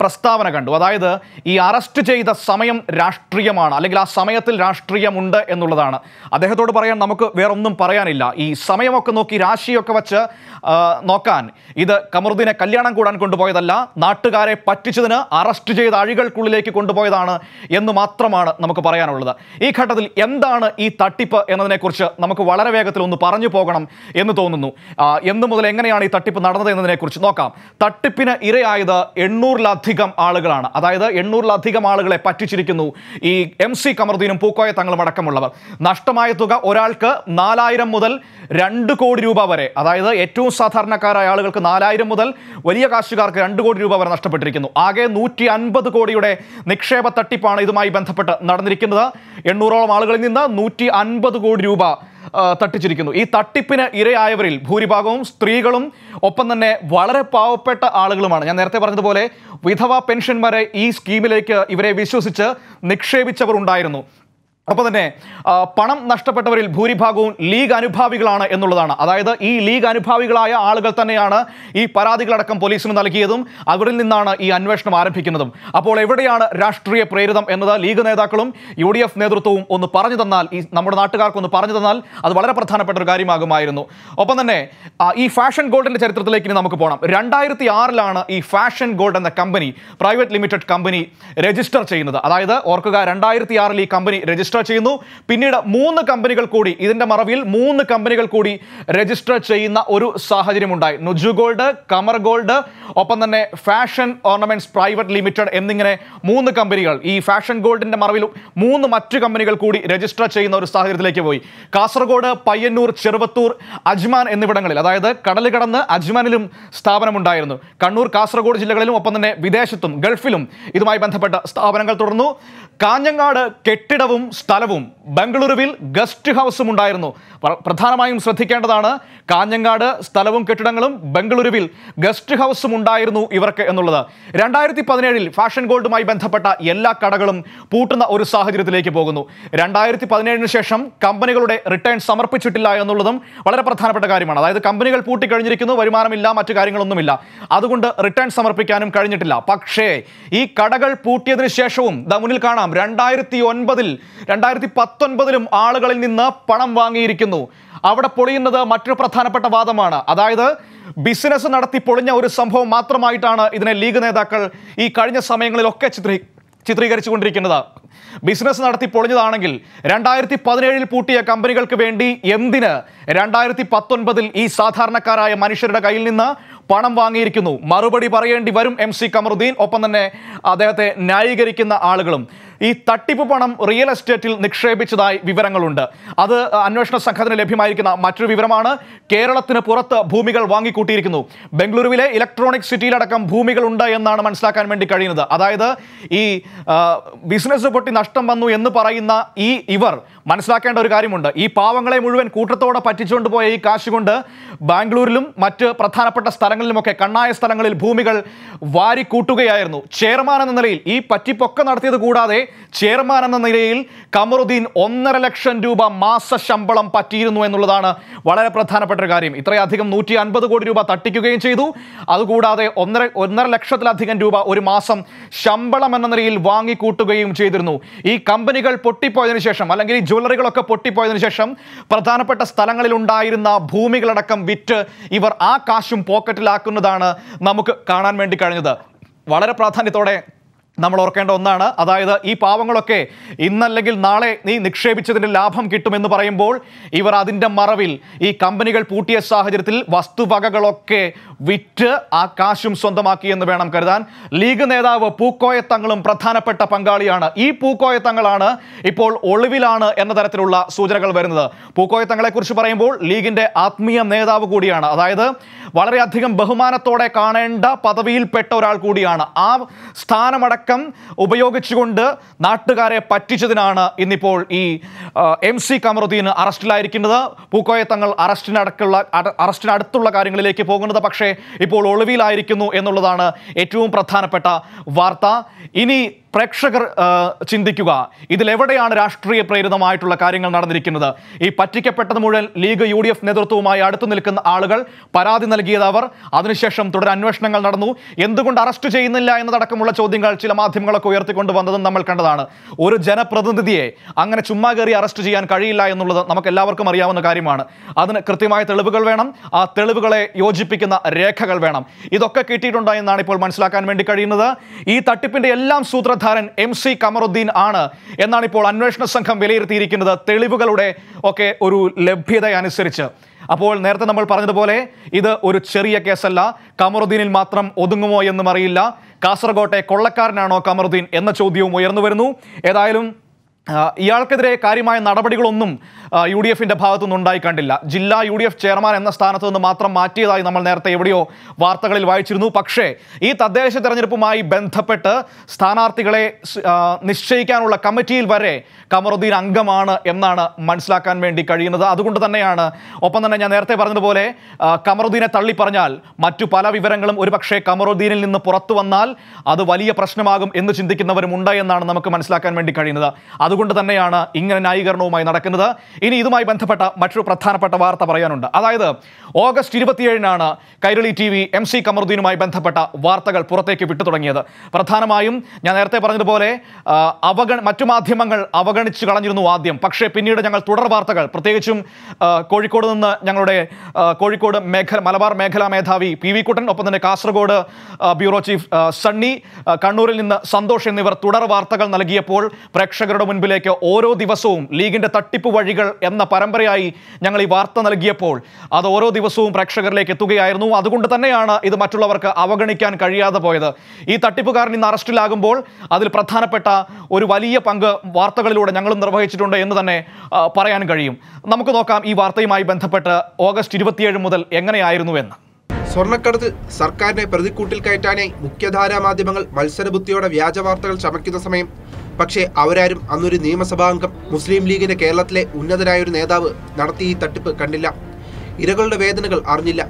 പ്രസ്താവന കണ്ടു അതായത് ഈ അറസ്റ്റ് ചെയ്ത സമയം രാഷ്ട്രീയമാണ് അല്ലെങ്കിൽ ആ സമയത്തിൽ രാഷ്ട്രീയമുണ്ട് എന്നുള്ളതാണ് അദ്ദേഹത്തോട് പറയാൻ നമുക്ക് വേറൊന്നും പറയാനില്ല ഈ സമയമൊക്കെ നോക്കി രാശിയൊക്കെ വച്ച് നോക്കാൻ ഇത് കമറുദ്ദീനെ കല്യാണം കൂടാൻ കൊണ്ടുപോയതല്ല നാട്ടുകാരെ പറ്റിച്ചതിന് അറസ്റ്റ് ചെയ്ത അഴികൾക്കുള്ളിലേക്ക് കൊണ്ടുപോയതാണ് എന്ന് മാത്രമാണ് നമുക്ക് പറയാം പറയാനുള്ളത് ഈ ഘട്ടത്തിൽ എന്താണ് ഈ തട്ടിപ്പ് എന്നതിനെക്കുറിച്ച് നമുക്ക് വളരെ വേഗത്തിൽ ഒന്ന് പറഞ്ഞു പോകണം എന്ന് തോന്നുന്നു എന്ന് മുതൽ എങ്ങനെയാണ് ഈ തട്ടിപ്പ് നടന്നത് എന്നതിനെക്കുറിച്ച് നോക്കാം തട്ടിപ്പിന് ഇരയായത് എണ്ണൂറിലധികം ആളുകളാണ് അതായത് എണ്ണൂറിലധികം ആളുകളെ പറ്റിച്ചിരിക്കുന്നു ഈ എം സി കമറുദ്ദീനും പൂക്കോയ തങ്ങളും അടക്കമുള്ളവർ നഷ്ടമായ തുക ഒരാൾക്ക് നാലായിരം മുതൽ രണ്ട് കോടി രൂപ വരെ അതായത് ഏറ്റവും സാധാരണക്കാരായ ആളുകൾക്ക് നാലായിരം മുതൽ വലിയ കാശുകാർക്ക് രണ്ട് കോടി രൂപ വരെ നഷ്ടപ്പെട്ടിരിക്കുന്നു ആകെ നൂറ്റി കോടിയുടെ നിക്ഷേപ തട്ടിപ്പാണ് ഇതുമായി ബന്ധപ്പെട്ട് നടന്നിരിക്കുന്നത് തട്ടിച്ചിരിക്കുന്നത് എണ്ണൂറോളം ആളുകളിൽ നിന്ന് നൂറ്റി അൻപത് കോടി രൂപ തട്ടിച്ചിരിക്കുന്നു ഈ തട്ടിപ്പിന് ഇരയായവരിൽ ഭൂരിഭാഗവും സ്ത്രീകളും ഒപ്പം തന്നെ വളരെ പാവപ്പെട്ട ആളുകളുമാണ് ഞാൻ നേരത്തെ പറഞ്ഞതുപോലെ വിധവ പെൻഷൻമാരെ ഈ സ്കീമിലേക്ക് ഇവരെ വിശ്വസിച്ച് നിക്ഷേപിച്ചവർ ഉണ്ടായിരുന്നു അപ്പോൾ തന്നെ പണം നഷ്ടപ്പെട്ടവരിൽ ഭൂരിഭാഗവും ലീഗ് അനുഭാവികളാണ് എന്നുള്ളതാണ് അതായത് ഈ ലീഗ് അനുഭാവികളായ ആളുകൾ തന്നെയാണ് ഈ പരാതികളടക്കം പോലീസിന് നൽകിയതും അവരിൽ നിന്നാണ് ഈ അന്വേഷണം ആരംഭിക്കുന്നതും അപ്പോൾ എവിടെയാണ് രാഷ്ട്രീയ പ്രേരിതം എന്നത് ലീഗ് നേതാക്കളും യു നേതൃത്വവും ഒന്ന് പറഞ്ഞു തന്നാൽ ഈ നമ്മുടെ നാട്ടുകാർക്ക് ഒന്ന് പറഞ്ഞു തന്നാൽ അത് വളരെ പ്രധാനപ്പെട്ട ഒരു കാര്യമാകുമായിരുന്നു ഒപ്പം തന്നെ ഈ ഫാഷൻ ഗോൾഡിൻ്റെ ചരിത്രത്തിലേക്ക് ഇനി നമുക്ക് പോകണം രണ്ടായിരത്തി ആറിലാണ് ഈ ഫാഷൻ ഗോൾഡ് എന്ന company private limited company register ചെയ്യുന്നത് അതായത് ഓർക്കുക രണ്ടായിരത്തി ആറിൽ ഈ കമ്പനി രജിസ്റ്റർ രജിസ്റ്റർ ചെയ്യുന്നു പിന്നീട് മൂന്ന് കമ്പനികൾ കൂടി ഇതിന്റെ മറവിൽ മൂന്ന് കമ്പനികൾ കൂടി രജിസ്റ്റർ ചെയ്യുന്ന ഒരു സാഹചര്യമുണ്ടായി നുജു ഗോൾഡ് കമർ ഗോൾഡ് ഒപ്പം തന്നെ ഫാഷൻ ഓർണമെന്റ്സ് പ്രൈവറ്റ് ലിമിറ്റഡ് എന്നിങ്ങനെ മൂന്ന് കമ്പനികൾ ഈ ഫാഷൻ ഗോൾഡിന്റെ മറവിൽ മൂന്ന് മറ്റു കമ്പനികൾ കൂടി രജിസ്റ്റർ ചെയ്യുന്ന ഒരു സാഹചര്യത്തിലേക്ക് പോയി കാസർഗോഡ് പയ്യന്നൂർ ചെറുവത്തൂർ അജ്മാൻ എന്നിവിടങ്ങളിൽ അതായത് കടൽ കടന്ന് അജ്മാനിലും സ്ഥാപനമുണ്ടായിരുന്നു കണ്ണൂർ കാസർഗോഡ് ജില്ലകളിലും ഒപ്പം തന്നെ വിദേശത്തും ഗൾഫിലും ഇതുമായി ബന്ധപ്പെട്ട സ്ഥാപനങ്ങൾ തുടർന്നു കാഞ്ഞങ്ങാട് കെട്ടിടവും സ്ഥലവും ബംഗളൂരുവിൽ ഗസ്റ്റ് ഹൗസും ഉണ്ടായിരുന്നു പ്രധാനമായും ശ്രദ്ധിക്കേണ്ടതാണ് കാഞ്ഞങ്ങാട് സ്ഥലവും കെട്ടിടങ്ങളും ബംഗളൂരുവിൽ ഗസ്റ്റ് ഹൗസും ഉണ്ടായിരുന്നു ഇവർക്ക് എന്നുള്ളത് രണ്ടായിരത്തി പതിനേഴിൽ ഫാഷൻ ഗോൾഡുമായി ബന്ധപ്പെട്ട എല്ലാ കടകളും പൂട്ടുന്ന ഒരു സാഹചര്യത്തിലേക്ക് പോകുന്നു രണ്ടായിരത്തി പതിനേഴിന് ശേഷം കമ്പനികളുടെ റിട്ടേൺ സമർപ്പിച്ചിട്ടില്ല എന്നുള്ളതും വളരെ പ്രധാനപ്പെട്ട കാര്യമാണ് അതായത് കമ്പനികൾ പൂട്ടിക്കഴിഞ്ഞിരിക്കുന്നു വരുമാനമില്ല മറ്റു കാര്യങ്ങളൊന്നുമില്ല അതുകൊണ്ട് റിട്ടേൺ സമർപ്പിക്കാനും കഴിഞ്ഞിട്ടില്ല പക്ഷേ ഈ കടകൾ പൂട്ടിയതിനു ശേഷവും ദ മുന്നിൽ കാണാം രണ്ടായിരത്തി ഒൻപതിൽ രണ്ടായിരത്തി പത്തൊൻപതിലും ആളുകളിൽ നിന്ന് പണം വാങ്ങിയിരിക്കുന്നു അവിടെ പൊളിയുന്നത് മറ്റൊരു പ്രധാനപ്പെട്ട വാദമാണ് അതായത് ബിസിനസ് നടത്തി പൊളിഞ്ഞ ഒരു സംഭവം മാത്രമായിട്ടാണ് ഇതിനെ ലീഗ് നേതാക്കൾ ഈ കഴിഞ്ഞ സമയങ്ങളിലൊക്കെ ചിത്രീ ചിത്രീകരിച്ചു കൊണ്ടിരിക്കുന്നത് ബിസിനസ് നടത്തി പൊളിഞ്ഞതാണെങ്കിൽ രണ്ടായിരത്തി പതിനേഴിൽ പൂട്ടിയ കമ്പനികൾക്ക് വേണ്ടി എന്തിന് രണ്ടായിരത്തി പത്തൊൻപതിൽ ഈ സാധാരണക്കാരായ മനുഷ്യരുടെ കയ്യിൽ നിന്ന് പണം വാങ്ങിയിരിക്കുന്നു മറുപടി പറയേണ്ടി വരും എം സി കമറുദ്ദീൻ ഒപ്പം തന്നെ അദ്ദേഹത്തെ ന്യായീകരിക്കുന്ന ആളുകളും ഈ തട്ടിപ്പ് പണം റിയൽ എസ്റ്റേറ്റിൽ നിക്ഷേപിച്ചതായി വിവരങ്ങളുണ്ട് അത് അന്വേഷണ സംഘത്തിന് ലഭ്യമായിരിക്കുന്ന മറ്റൊരു വിവരമാണ് കേരളത്തിന് പുറത്ത് ഭൂമികൾ വാങ്ങിക്കൂട്ടിയിരിക്കുന്നു ബംഗളൂരുവിലെ ഇലക്ട്രോണിക് സിറ്റിയിലടക്കം ഭൂമികളുണ്ട് എന്നാണ് മനസ്സിലാക്കാൻ വേണ്ടി കഴിയുന്നത് അതായത് ഈ ബിസിനസ് പൊട്ടി നഷ്ടം വന്നു എന്ന് പറയുന്ന ഈ ഇവർ മനസ്സിലാക്കേണ്ട ഒരു കാര്യമുണ്ട് ഈ പാവങ്ങളെ മുഴുവൻ കൂട്ടത്തോടെ പറ്റിച്ചുകൊണ്ട് പോയ ഈ കാശ് കൊണ്ട് ബാംഗ്ലൂരിലും മറ്റ് പ്രധാനപ്പെട്ട സ്ഥലങ്ങളിലുമൊക്കെ കണ്ണായ സ്ഥലങ്ങളിൽ ഭൂമികൾ വാരിക്കൂട്ടുകയായിരുന്നു ചെയർമാൻ എന്ന നിലയിൽ ഈ പറ്റിപ്പൊക്കെ നടത്തിയത് കൂടാതെ ചെയർമാൻ എന്ന നിലയിൽ കമറുദ്ദീൻ ഒന്നര ലക്ഷം രൂപ മാസ ശമ്പളം പറ്റിയിരുന്നു എന്നുള്ളതാണ് വളരെ പ്രധാനപ്പെട്ട ഒരു കാര്യം ഇത്രയധികം നൂറ്റി അൻപത് കോടി രൂപ തട്ടിക്കുകയും ചെയ്തു അതുകൂടാതെ ഒന്നര ഒന്നര ലക്ഷത്തിലധികം രൂപ ഒരു മാസം ശമ്പളം എന്ന നിലയിൽ വാങ്ങിക്കൂട്ടുകയും ചെയ്തിരുന്നു ഈ കമ്പനികൾ പൊട്ടിപ്പോയതിനു ശേഷം അല്ലെങ്കിൽ ഈ ജ്വല്ലറികളൊക്കെ പൊട്ടിപ്പോയതിനു ശേഷം പ്രധാനപ്പെട്ട സ്ഥലങ്ങളിൽ ഉണ്ടായിരുന്ന ഭൂമികളടക്കം വിറ്റ് ഇവർ ആ കാശും പോക്കറ്റിലാക്കുന്നതാണ് നമുക്ക് കാണാൻ വേണ്ടി കഴിഞ്ഞത് വളരെ പ്രാധാന്യത്തോടെ നമ്മൾ ഓർക്കേണ്ട ഒന്നാണ് അതായത് ഈ പാവങ്ങളൊക്കെ ഇന്നല്ലെങ്കിൽ നാളെ നീ നിക്ഷേപിച്ചതിൻ്റെ ലാഭം കിട്ടുമെന്ന് പറയുമ്പോൾ ഇവർ അതിൻ്റെ മറവിൽ ഈ കമ്പനികൾ പൂട്ടിയ സാഹചര്യത്തിൽ വസ്തുവകകളൊക്കെ വിറ്റ് ആ കാശും സ്വന്തമാക്കി എന്ന് വേണം കരുതാൻ ലീഗ് നേതാവ് പൂക്കോയത്തങ്ങളും പ്രധാനപ്പെട്ട പങ്കാളിയാണ് ഈ പൂക്കോയത്തങ്ങളാണ് ഇപ്പോൾ ഒളിവിലാണ് എന്ന തരത്തിലുള്ള സൂചനകൾ വരുന്നത് പൂക്കോയത്തങ്ങളെക്കുറിച്ച് പറയുമ്പോൾ ലീഗിൻ്റെ ആത്മീയ നേതാവ് കൂടിയാണ് അതായത് വളരെയധികം ബഹുമാനത്തോടെ കാണേണ്ട പദവിയിൽപ്പെട്ട ഒരാൾ കൂടിയാണ് ആ സ്ഥാനമടക്കം അടക്കം ഉപയോഗിച്ചുകൊണ്ട് നാട്ടുകാരെ പറ്റിച്ചതിനാണ് ഇന്നിപ്പോൾ ഈ എം സി കമറുദ്ദീൻ അറസ്റ്റിലായിരിക്കുന്നത് പൂക്കോയെ തങ്ങൾ അറസ്റ്റിനടക്കുള്ള അറസ്റ്റിനടുത്തുള്ള കാര്യങ്ങളിലേക്ക് പോകുന്നത് പക്ഷേ ഇപ്പോൾ ഒളിവിലായിരിക്കുന്നു എന്നുള്ളതാണ് ഏറ്റവും പ്രധാനപ്പെട്ട വാർത്ത ഇനി പ്രേക്ഷകർ ചിന്തിക്കുക ഇതിലെവിടെയാണ് രാഷ്ട്രീയ പ്രേരിതമായിട്ടുള്ള കാര്യങ്ങൾ നടന്നിരിക്കുന്നത് ഈ പറ്റിക്കപ്പെട്ടത് മുഴുവൻ ലീഗ് യു ഡി എഫ് നേതൃത്വവുമായി അടുത്തു നിൽക്കുന്ന ആളുകൾ പരാതി നൽകിയത് അവർ അതിനുശേഷം തുടർ അന്വേഷണങ്ങൾ നടന്നു എന്തുകൊണ്ട് അറസ്റ്റ് ചെയ്യുന്നില്ല എന്നതടക്കമുള്ള ചോദ്യങ്ങൾ ചില മാധ്യമങ്ങളൊക്കെ ഉയർത്തിക്കൊണ്ട് വന്നതും നമ്മൾ കണ്ടതാണ് ഒരു ജനപ്രതിനിധിയെ അങ്ങനെ ചുമ്മാ കയറി അറസ്റ്റ് ചെയ്യാൻ കഴിയില്ല എന്നുള്ളത് നമുക്ക് എല്ലാവർക്കും അറിയാവുന്ന കാര്യമാണ് അതിന് കൃത്യമായ തെളിവുകൾ വേണം ആ തെളിവുകളെ യോജിപ്പിക്കുന്ന രേഖകൾ വേണം ഇതൊക്കെ കിട്ടിയിട്ടുണ്ടോ എന്നാണ് ഇപ്പോൾ മനസ്സിലാക്കാൻ വേണ്ടി കഴിയുന്നത് ഈ തട്ടിപ്പിന്റെ എല്ലാം സൂത്രധാര സൂത്രധാരൻ എം സി കമറുദ്ദീൻ ആണ് എന്നാണ് ഇപ്പോൾ അന്വേഷണ സംഘം വിലയിരുത്തിയിരിക്കുന്നത് തെളിവുകളുടെ ഒക്കെ ഒരു ലഭ്യത അനുസരിച്ച് അപ്പോൾ നേരത്തെ നമ്മൾ പറഞ്ഞതുപോലെ ഇത് ഒരു ചെറിയ കേസല്ല കമറുദ്ദീനിൽ മാത്രം ഒതുങ്ങുമോ എന്നും അറിയില്ല കാസർകോട്ടെ കൊള്ളക്കാരനാണോ കമറുദ്ദീൻ എന്ന ചോദ്യവും ഉയർന്നു വരുന്നു ഏതായാലും ഇയാൾക്കെതിരെ കാര്യമായ നടപടികളൊന്നും യു ഡി എഫിൻ്റെ ഭാഗത്തുനിന്ന് ഉണ്ടായി കണ്ടില്ല ജില്ലാ യു ഡി എഫ് ചെയർമാൻ എന്ന സ്ഥാനത്ത് നിന്ന് മാത്രം മാറ്റിയതായി നമ്മൾ നേരത്തെ എവിടെയോ വാർത്തകളിൽ വായിച്ചിരുന്നു പക്ഷേ ഈ തദ്ദേശ തെരഞ്ഞെടുപ്പുമായി ബന്ധപ്പെട്ട് സ്ഥാനാർത്ഥികളെ നിശ്ചയിക്കാനുള്ള കമ്മിറ്റിയിൽ വരെ കമറുദ്ദീൻ അംഗമാണ് എന്നാണ് മനസ്സിലാക്കാൻ വേണ്ടി കഴിയുന്നത് അതുകൊണ്ട് തന്നെയാണ് ഒപ്പം തന്നെ ഞാൻ നേരത്തെ പറഞ്ഞതുപോലെ കമറുദ്ദീനെ തള്ളിപ്പറഞ്ഞാൽ മറ്റു പല വിവരങ്ങളും ഒരുപക്ഷെ കമറുദ്ദീനിൽ നിന്ന് പുറത്തു വന്നാൽ അത് വലിയ പ്രശ്നമാകും എന്ന് ചിന്തിക്കുന്നവരും ഉണ്ട് എന്നാണ് നമുക്ക് മനസ്സിലാക്കാൻ വേണ്ടി കഴിയുന്നത് അത് അതുകൊണ്ട് തന്നെയാണ് ഇങ്ങനെ ന്യായീകരണവുമായി നടക്കുന്നത് ഇനി ഇതുമായി ബന്ധപ്പെട്ട മറ്റൊരു പ്രധാനപ്പെട്ട വാർത്ത പറയാനുണ്ട് അതായത് ഓഗസ്റ്റ് ഇരുപത്തിയേഴിനാണ് Kairali T V M C കമറുദ്ദീനുമായി ബന്ധപ്പെട്ട വാർത്തകൾ പുറത്തേക്ക് വിട്ടു തുടങ്ങിയത് പ്രധാനമായും ഞാൻ നേരത്തെ പറഞ്ഞതുപോലെ അവഗ മറ്റു മാധ്യമങ്ങൾ അവഗണിച്ചു കളഞ്ഞിരുന്നു ആദ്യം പക്ഷേ പിന്നീട് ഞങ്ങൾ തുടർ വാർത്തകൾ പ്രത്യേകിച്ചും കോഴിക്കോട് നിന്ന് ഞങ്ങളുടെ കോഴിക്കോട് മേഖല മലബാർ മേഖലാ മേധാവി പി വി കുട്ടൻ ഒപ്പം തന്നെ കാസർഗോഡ് ബ്യൂറോ ചീഫ് സണ്ണി കണ്ണൂരിൽ നിന്ന് സന്തോഷ് എന്നിവർ തുടർ വാർത്തകൾ നൽകിയപ്പോൾ പ്രേക്ഷകരുടെ മുൻപിൽ യൂട്യൂബിലേക്ക് ഓരോ ദിവസവും ലീഗിൻ്റെ തട്ടിപ്പ് വഴികൾ എന്ന പരമ്പരയായി ഞങ്ങൾ ഈ വാർത്ത നൽകിയപ്പോൾ അത് ഓരോ ദിവസവും പ്രേക്ഷകരിലേക്ക് എത്തുകയായിരുന്നു അതുകൊണ്ട് തന്നെയാണ് ഇത് മറ്റുള്ളവർക്ക് അവഗണിക്കാൻ കഴിയാതെ പോയത് ഈ തട്ടിപ്പുകാരൻ ഇന്ന് അറസ്റ്റിലാകുമ്പോൾ അതിൽ പ്രധാനപ്പെട്ട ഒരു വലിയ പങ്ക് വാർത്തകളിലൂടെ ഞങ്ങളും നിർവഹിച്ചിട്ടുണ്ട് എന്ന് തന്നെ പറയാൻ കഴിയും നമുക്ക് നോക്കാം ഈ വാർത്തയുമായി ബന്ധപ്പെട്ട് ഓഗസ്റ്റ് ഇരുപത്തിയേഴ് മുതൽ എങ്ങനെയായിരുന്നു എന്ന് സ്വർണ്ണക്കടത്ത് സർക്കാരിനെ പ്രതിക്കൂട്ടിൽ കയറ്റാനായി മുഖ്യധാരാ മാധ്യമങ്ങൾ മത്സരബുദ്ധിയോടെ വാർത്തകൾ ചമയ്ക്കുന്ന സമയം പക്ഷേ അവരാരും അന്നൊരു നിയമസഭാംഗം മുസ്ലിം ലീഗിന്റെ കേരളത്തിലെ ഒരു നേതാവ് നടത്തി ഈ തട്ടിപ്പ് കണ്ടില്ല ഇരകളുടെ വേദനകൾ അറിഞ്ഞില്ല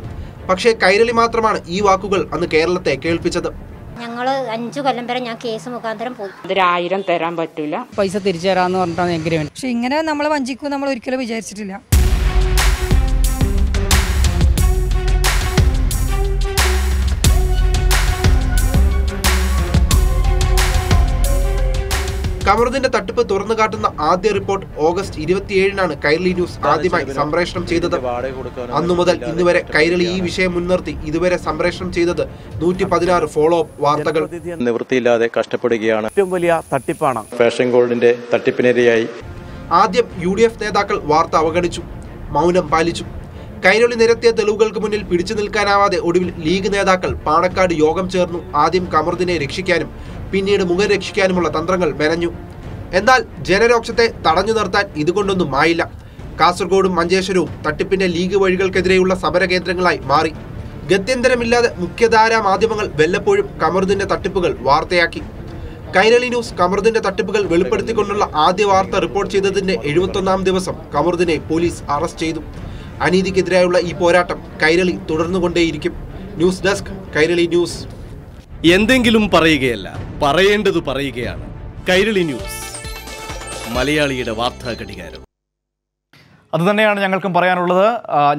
പക്ഷേ കൈരളി മാത്രമാണ് ഈ വാക്കുകൾ അന്ന് കേരളത്തെ കേൾപ്പിച്ചത് ഞങ്ങള് അഞ്ചു കൊല്ലം വരെ ഞാൻ കേസ് മുഖാന്തരം പോയി അതൊരായിരം തരാൻ പറ്റൂല പൈസ തിരിച്ചു തരാന്ന് പറഞ്ഞിട്ടാണ് എഗ്രിമെന്റ് പക്ഷെ ഇങ്ങനെ നമ്മളെ വഞ്ചിക്കും നമ്മൾ ഒരിക്കലും വിചാരിച്ചിട്ടില്ല കമറുദ്ദീന്റെ തട്ടിപ്പ് തുറന്നു കാട്ടുന്ന ആദ്യ റിപ്പോർട്ട് ഓഗസ്റ്റ് ഇരുപത്തിയേഴിനാണ് കൈരളി ന്യൂസ് ആദ്യമായി സംപ്രേഷണം ചെയ്തത് അന്നു മുതൽ ഇന്നുവരെ കൈരളി ഈ വിഷയം മുൻനിർത്തി ഇതുവരെ സംപ്രേഷണം ചെയ്തത് നൂറ്റി പതിനാറ് ഫോളോ അപ്പ് വാർത്തകൾ നിവൃത്തിയില്ലാതെ കഷ്ടപ്പെടുകയാണ് ഏറ്റവും വലിയ തട്ടിപ്പാണ് ഫാഷൻ ഗോൾഡിന്റെ തട്ടിപ്പിനിരയായി ആദ്യം യു ഡി എഫ് നേതാക്കൾ വാർത്ത അവഗണിച്ചു മൗനം പാലിച്ചു കൈരളി നിരത്തിയ തെളിവുകൾക്ക് മുന്നിൽ പിടിച്ചു നിൽക്കാനാവാതെ ഒടുവിൽ ലീഗ് നേതാക്കൾ പാണക്കാട് യോഗം ചേർന്നു ആദ്യം കമറുദ്ദീനെ രക്ഷിക്കാനും പിന്നീട് മുഖം രക്ഷിക്കാനുമുള്ള തന്ത്രങ്ങൾ മെനഞ്ഞു എന്നാൽ ജനരോക്ഷത്തെ തടഞ്ഞു നിർത്താൻ ഇതുകൊണ്ടൊന്നും ആയില്ല കാസർഗോഡും മഞ്ചേശ്വരവും തട്ടിപ്പിന്റെ ലീഗ് വഴികൾക്കെതിരെയുള്ള സമരകേന്ദ്രങ്ങളായി മാറി ഗത്യന്തരമില്ലാതെ മുഖ്യധാരാ മാധ്യമങ്ങൾ വല്ലപ്പോഴും കമറുദ്ദിന്റെ തട്ടിപ്പുകൾ വാർത്തയാക്കി കൈരളി ന്യൂസ് കമറുദ്ദിന്റെ തട്ടിപ്പുകൾ വെളിപ്പെടുത്തിക്കൊണ്ടുള്ള ആദ്യ വാർത്ത റിപ്പോർട്ട് ചെയ്തതിന്റെ എഴുപത്തൊന്നാം ദിവസം കമറുദ്ദിനെ പോലീസ് അറസ്റ്റ് ചെയ്തു അനീതിക്കെതിരായുള്ള ഈ പോരാട്ടം കൈരളി തുടർന്നുകൊണ്ടേയിരിക്കും ന്യൂസ് ഡെസ്ക് കൈരളി ന്യൂസ് എന്തെങ്കിലും പറയുകയല്ല പറയേണ്ടത് പറയുകയാണ് കൈരളി ന്യൂസ് മലയാളിയുടെ വാർത്താ ഘടികാരം അതുതന്നെയാണ് ഞങ്ങൾക്കും പറയാനുള്ളത്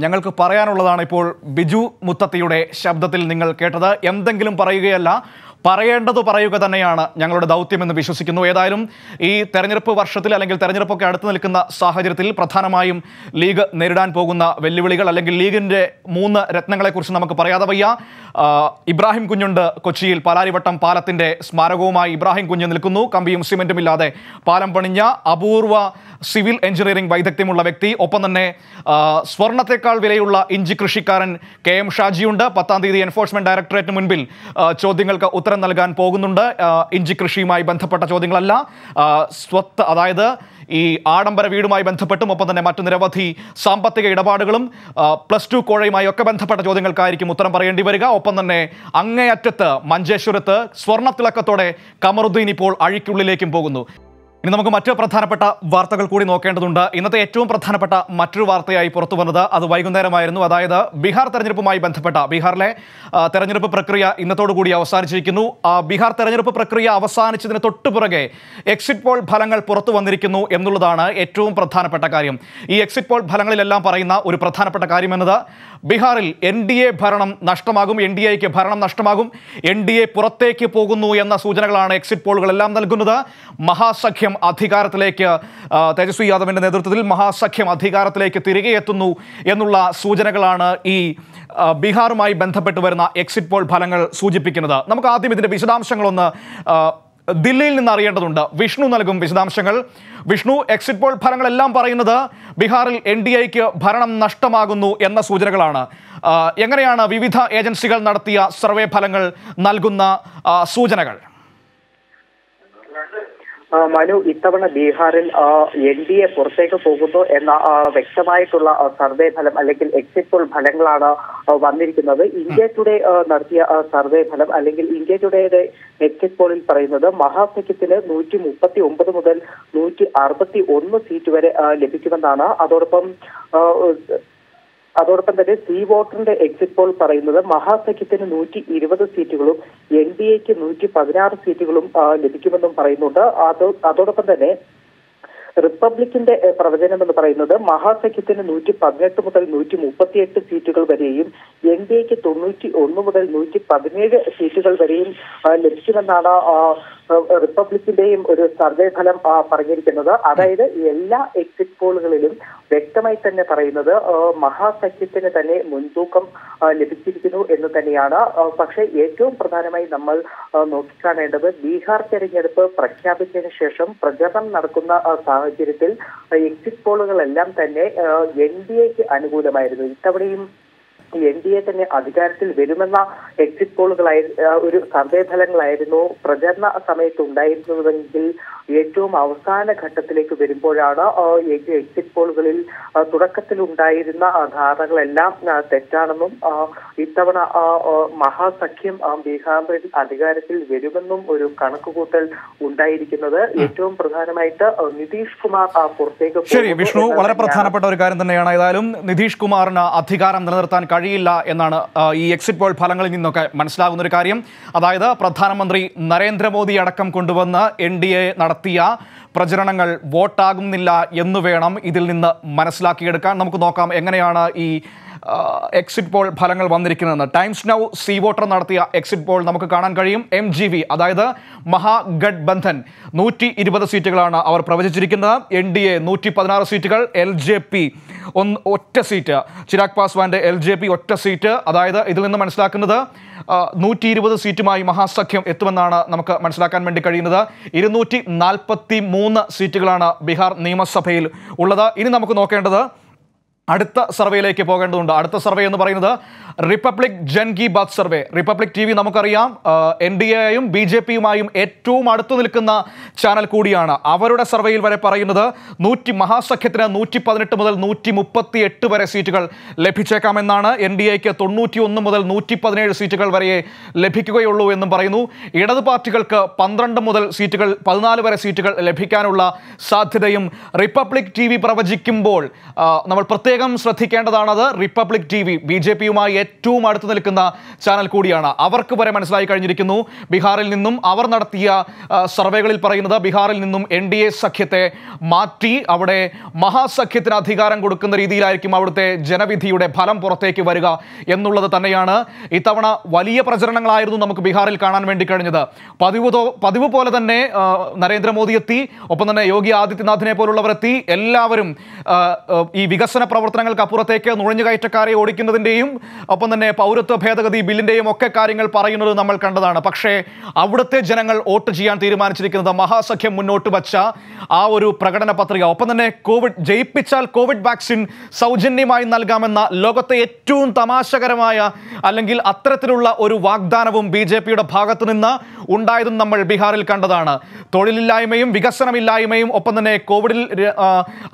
ഞങ്ങൾക്ക് പറയാനുള്ളതാണ് ഇപ്പോൾ ബിജു മുത്തത്തിയുടെ ശബ്ദത്തിൽ നിങ്ങൾ കേട്ടത് എന്തെങ്കിലും പറയുകയല്ല പറയേണ്ടത് പറയുക തന്നെയാണ് ഞങ്ങളുടെ ദൗത്യമെന്ന് വിശ്വസിക്കുന്നു ഏതായാലും ഈ തെരഞ്ഞെടുപ്പ് വർഷത്തിൽ അല്ലെങ്കിൽ തെരഞ്ഞെടുപ്പൊക്കെ അടുത്ത് നിൽക്കുന്ന സാഹചര്യത്തിൽ പ്രധാനമായും ലീഗ് നേരിടാൻ പോകുന്ന വെല്ലുവിളികൾ അല്ലെങ്കിൽ ലീഗിൻ്റെ മൂന്ന് രത്നങ്ങളെക്കുറിച്ച് നമുക്ക് പറയാതെ വയ്യ ഇബ്രാഹിം കുഞ്ഞുണ്ട് കൊച്ചിയിൽ പാലാരിവട്ടം പാലത്തിൻ്റെ സ്മാരകവുമായി ഇബ്രാഹിം കുഞ്ഞ് നിൽക്കുന്നു കമ്പിയും സിമെൻറ്റും ഇല്ലാതെ പാലം പണിഞ്ഞ അപൂർവ സിവിൽ എഞ്ചിനീയറിംഗ് വൈദഗ്ധ്യമുള്ള വ്യക്തി ഒപ്പം തന്നെ സ്വർണത്തെക്കാൾ വിലയുള്ള ഇഞ്ചി കൃഷിക്കാരൻ കെ എം ഷാജിയുണ്ട് പത്താം തീയതി എൻഫോഴ്സ്മെൻറ്റ് ഡയറക്ടറേറ്റിന് മുൻപിൽ ചോദ്യങ്ങൾക്ക് ഉത്തരം നൽകാൻ പോകുന്നുണ്ട് ഇഞ്ചി കൃഷിയുമായി ബന്ധപ്പെട്ട ചോദ്യങ്ങളല്ല സ്വത്ത് അതായത് ഈ ആഡംബര വീടുമായി ബന്ധപ്പെട്ടും ഒപ്പം തന്നെ മറ്റു നിരവധി സാമ്പത്തിക ഇടപാടുകളും പ്ലസ് ടു കോഴയുമായി ഒക്കെ ബന്ധപ്പെട്ട ചോദ്യങ്ങൾക്കായിരിക്കും ഉത്തരം പറയേണ്ടി വരിക ഒപ്പം തന്നെ അങ്ങേയറ്റത്ത് മഞ്ചേശ്വരത്ത് സ്വർണ്ണത്തിളക്കത്തോടെ കമറുദ്ദീൻ ഇപ്പോൾ അഴിക്കുള്ളിലേക്കും പോകുന്നു ഇനി നമുക്ക് മറ്റ് പ്രധാനപ്പെട്ട വാർത്തകൾ കൂടി നോക്കേണ്ടതുണ്ട് ഇന്നത്തെ ഏറ്റവും പ്രധാനപ്പെട്ട മറ്റൊരു വാർത്തയായി പുറത്തു വന്നത് അത് വൈകുന്നേരമായിരുന്നു അതായത് ബീഹാർ തെരഞ്ഞെടുപ്പുമായി ബന്ധപ്പെട്ട ബീഹാറിലെ തെരഞ്ഞെടുപ്പ് പ്രക്രിയ ഇന്നത്തോടുകൂടി അവസാനിച്ചിരിക്കുന്നു ബീഹാർ തെരഞ്ഞെടുപ്പ് പ്രക്രിയ അവസാനിച്ചതിന് തൊട്ടു പുറകെ എക്സിറ്റ് പോൾ ഫലങ്ങൾ പുറത്തു വന്നിരിക്കുന്നു എന്നുള്ളതാണ് ഏറ്റവും പ്രധാനപ്പെട്ട കാര്യം ഈ എക്സിറ്റ് പോൾ ഫലങ്ങളിലെല്ലാം പറയുന്ന ഒരു പ്രധാനപ്പെട്ട എന്നത് ബീഹാറിൽ എൻ ഡി എ ഭരണം നഷ്ടമാകും എൻ ഡി എക്ക് ഭരണം നഷ്ടമാകും എൻ ഡി എ പുറത്തേക്ക് പോകുന്നു എന്ന സൂചനകളാണ് എക്സിറ്റ് പോളുകളെല്ലാം നൽകുന്നത് മഹാസഖ്യം അധികാരത്തിലേക്ക് തേജസ്വി യാദവിൻ്റെ നേതൃത്വത്തിൽ മഹാസഖ്യം അധികാരത്തിലേക്ക് തിരികെ എത്തുന്നു എന്നുള്ള സൂചനകളാണ് ഈ ബീഹാറുമായി ബന്ധപ്പെട്ട് വരുന്ന എക്സിറ്റ് പോൾ ഫലങ്ങൾ സൂചിപ്പിക്കുന്നത് നമുക്ക് ആദ്യം ഇതിൻ്റെ വിശദാംശങ്ങളൊന്ന് ദില്ലിയിൽ നിന്ന് അറിയേണ്ടതുണ്ട് വിഷ്ണു നൽകും വിശദാംശങ്ങൾ വിഷ്ണു എക്സിറ്റ് പോൾ ഫലങ്ങളെല്ലാം പറയുന്നത് ബീഹാറിൽ എൻ ഡി എക്ക് ഭരണം നഷ്ടമാകുന്നു എന്ന സൂചനകളാണ് എങ്ങനെയാണ് വിവിധ ഏജൻസികൾ നടത്തിയ സർവേ ഫലങ്ങൾ നൽകുന്ന സൂചനകൾ മനു ഇത്തവണ ബീഹാറിൽ എൻ ഡി എ പുറത്തേക്ക് പോകുന്നു എന്ന വ്യക്തമായിട്ടുള്ള സർവേ ഫലം അല്ലെങ്കിൽ എക്സിറ്റ് പോൾ ഫലങ്ങളാണ് വന്നിരിക്കുന്നത് ഇന്ത്യ ടുഡേ നടത്തിയ സർവേ ഫലം അല്ലെങ്കിൽ ഇന്ത്യ ടുഡേയുടെ എക്സിറ്റ് പോളിൽ പറയുന്നത് മഹാസഖ്യത്തിന് നൂറ്റി മുപ്പത്തി ഒമ്പത് മുതൽ നൂറ്റി അറുപത്തി ഒന്ന് സീറ്റ് വരെ ലഭിക്കുമെന്നാണ് അതോടൊപ്പം അതോടൊപ്പം തന്നെ സി വോട്ടറിന്റെ എക്സിറ്റ് പോൾ പറയുന്നത് മഹാസഖ്യത്തിന് നൂറ്റി ഇരുപത് സീറ്റുകളും എൻ ഡി എക്ക് നൂറ്റി പതിനാറ് സീറ്റുകളും ലഭിക്കുമെന്നും പറയുന്നുണ്ട് അതോടൊപ്പം തന്നെ റിപ്പബ്ലിക്കിന്റെ പ്രവചനം എന്ന് പറയുന്നത് മഹാസഖ്യത്തിന് നൂറ്റി പതിനെട്ട് മുതൽ നൂറ്റി മുപ്പത്തിയെട്ട് സീറ്റുകൾ വരെയും എൻ ഡി എക്ക് തൊണ്ണൂറ്റി ഒന്ന് മുതൽ നൂറ്റി പതിനേഴ് സീറ്റുകൾ വരെയും ലഭിക്കുമെന്നാണ് റിപ്പബ്ലിക്കിന്റെയും ഒരു സർവേ ഫലം പറഞ്ഞിരിക്കുന്നത് അതായത് എല്ലാ എക്സിറ്റ് പോളുകളിലും വ്യക്തമായി തന്നെ പറയുന്നത് മഹാസഖ്യത്തിന് തന്നെ മുൻതൂക്കം ലഭിച്ചിരിക്കുന്നു എന്ന് തന്നെയാണ് പക്ഷേ ഏറ്റവും പ്രധാനമായി നമ്മൾ നോക്കിക്കാണേണ്ടത് ബീഹാർ തെരഞ്ഞെടുപ്പ് പ്രഖ്യാപിച്ചതിന് ശേഷം പ്രചരണം നടക്കുന്ന സാഹചര്യം സാഹചര്യത്തിൽ എക്സിറ്റ് പോളുകളെല്ലാം തന്നെ എൻ ഡി എക്ക് അനുകൂലമായിരുന്നു ഇത്തവണയും എൻ ഡി എ തന്നെ അധികാരത്തിൽ വരുമെന്ന എക്സിറ്റ് പോളുകളായി ഒരു സർവേ ഫലങ്ങളായിരുന്നു പ്രചരണ സമയത്ത് ഉണ്ടായിരുന്നതെങ്കിൽ ഏറ്റവും അവസാന ഘട്ടത്തിലേക്ക് വരുമ്പോഴാണ് എക്സിറ്റ് പോളുകളിൽ ഉണ്ടായിരുന്ന ധാരണകളെല്ലാം തെറ്റാണെന്നും ഇത്തവണ മഹാസഖ്യം ബീഹാറിൽ അധികാരത്തിൽ വരുമെന്നും ഒരു കണക്കുകൂട്ടൽ ഉണ്ടായിരിക്കുന്നത് ഏറ്റവും പ്രധാനമായിട്ട് നിതീഷ് കുമാർ പുറത്തേക്ക് ശരി വിഷ്ണു വളരെ പ്രധാനപ്പെട്ട ഒരു കാര്യം തന്നെയാണ് ഏതായാലും നിതീഷ് കുമാറിന് അധികാരം നിലനിർത്താൻ കഴിയില്ല എന്നാണ് ഈ എക്സിറ്റ് പോൾ ഫലങ്ങളിൽ നിന്നൊക്കെ മനസ്സിലാകുന്ന ഒരു കാര്യം അതായത് പ്രധാനമന്ത്രി നരേന്ദ്രമോദി അടക്കം കൊണ്ടുവന്ന് എൻ ഡി എ നടത്തിയ പ്രചരണങ്ങൾ വോട്ടാകുന്നില്ല എന്ന് വേണം ഇതിൽ നിന്ന് മനസ്സിലാക്കിയെടുക്കാൻ നമുക്ക് നോക്കാം എങ്ങനെയാണ് ഈ എക്സിറ്റ് പോൾ ഫലങ്ങൾ വന്നിരിക്കുന്നതെന്ന് ടൈംസ് നൗ സീ വോട്ടർ നടത്തിയ എക്സിറ്റ് പോൾ നമുക്ക് കാണാൻ കഴിയും എം ജി വി അതായത് മഹാഗഡ്ബന്ധൻ നൂറ്റി ഇരുപത് സീറ്റുകളാണ് അവർ പ്രവചിച്ചിരിക്കുന്നത് എൻ ഡി എ നൂറ്റി പതിനാറ് സീറ്റുകൾ എൽ ജെ പി ഒന്ന് ഒറ്റ സീറ്റ് ചിരാഗ് പാസ്വാന്റെ എൽ ജെ പി ഒറ്റ സീറ്റ് അതായത് ഇതിൽ നിന്ന് മനസ്സിലാക്കുന്നത് നൂറ്റി ഇരുപത് സീറ്റുമായി മഹാസഖ്യം എത്തുമെന്നാണ് നമുക്ക് മനസ്സിലാക്കാൻ വേണ്ടി കഴിയുന്നത് ഇരുന്നൂറ്റി നാൽപ്പത്തി മൂന്ന് സീറ്റുകളാണ് ബീഹാർ നിയമസഭയിൽ ഉള്ളത് ഇനി നമുക്ക് നോക്കേണ്ടത് അടുത്ത സർവേയിലേക്ക് പോകേണ്ടതുണ്ട് അടുത്ത സർവേ എന്ന് പറയുന്നത് Republic Jan Ki Baat survey Republic T V നമുക്കറിയാം എൻ ഡി എയും ബി ജെ പിയുമായും ഏറ്റവും അടുത്തു നിൽക്കുന്ന ചാനൽ കൂടിയാണ് അവരുടെ സർവേയിൽ വരെ പറയുന്നത് നൂറ്റി മഹാസഖ്യത്തിന് നൂറ്റി പതിനെട്ട് മുതൽ നൂറ്റി മുപ്പത്തി എട്ട് വരെ സീറ്റുകൾ ലഭിച്ചേക്കാമെന്നാണ് എൻ ഡി എക്ക് തൊണ്ണൂറ്റി ഒന്ന് മുതൽ നൂറ്റി പതിനേഴ് സീറ്റുകൾ വരെ ലഭിക്കുകയുള്ളൂ എന്നും പറയുന്നു ഇടത് പാർട്ടികൾക്ക് പന്ത്രണ്ട് മുതൽ സീറ്റുകൾ പതിനാല് വരെ സീറ്റുകൾ ലഭിക്കാനുള്ള സാധ്യതയും റിപ്പബ്ലിക് ടി വി പ്രവചിക്കുമ്പോൾ നമ്മൾ പ്രത്യേകം ശ്രദ്ധിക്കേണ്ടതാണത് Republic T V B J പിയുമായി ഏറ്റവും അടുത്ത് നിൽക്കുന്ന ചാനൽ കൂടിയാണ് അവർക്ക് വരെ മനസ്സിലായി കഴിഞ്ഞിരിക്കുന്നു ബീഹാറിൽ നിന്നും അവർ നടത്തിയ സർവേകളിൽ പറയുന്നത് ബീഹാറിൽ നിന്നും എൻ ഡി എ സഖ്യത്തെ മാറ്റി അവിടെ മഹാസഖ്യത്തിന് അധികാരം കൊടുക്കുന്ന രീതിയിലായിരിക്കും അവിടുത്തെ ജനവിധിയുടെ ഫലം പുറത്തേക്ക് വരിക എന്നുള്ളത് തന്നെയാണ് ഇത്തവണ വലിയ പ്രചരണങ്ങളായിരുന്നു നമുക്ക് ബീഹാറിൽ കാണാൻ വേണ്ടി കഴിഞ്ഞത് പതിവ് പതിവ് പോലെ തന്നെ നരേന്ദ്രമോദി എത്തി ഒപ്പം തന്നെ യോഗി ആദിത്യനാഥിനെ പോലുള്ളവർ എത്തി എല്ലാവരും ഈ വികസന പ്രവർത്തനങ്ങൾക്ക് അപ്പുറത്തേക്ക് നുഴഞ്ഞുകയറ്റക്കാരെ ഓടിക്കുന്നതിൻ്റെയും ഒപ്പം തന്നെ പൗരത്വ ഭേദഗതി ബില്ലിൻ്റെയും ഒക്കെ കാര്യങ്ങൾ പറയുന്നത് നമ്മൾ കണ്ടതാണ് പക്ഷേ അവിടുത്തെ ജനങ്ങൾ വോട്ട് ചെയ്യാൻ തീരുമാനിച്ചിരിക്കുന്നത് മഹാസഖ്യം മുന്നോട്ട് വച്ച ആ ഒരു പ്രകടന പത്രിക ഒപ്പം തന്നെ കോവിഡ് ജയിപ്പിച്ചാൽ കോവിഡ് വാക്സിൻ സൗജന്യമായി നൽകാമെന്ന ലോകത്തെ ഏറ്റവും തമാശകരമായ അല്ലെങ്കിൽ അത്തരത്തിലുള്ള ഒരു വാഗ്ദാനവും ബി ജെ പിയുടെ ഭാഗത്തു നിന്ന് ഉണ്ടായതും നമ്മൾ ബീഹാറിൽ കണ്ടതാണ് തൊഴിലില്ലായ്മയും വികസനമില്ലായ്മയും ഒപ്പം തന്നെ കോവിഡിൽ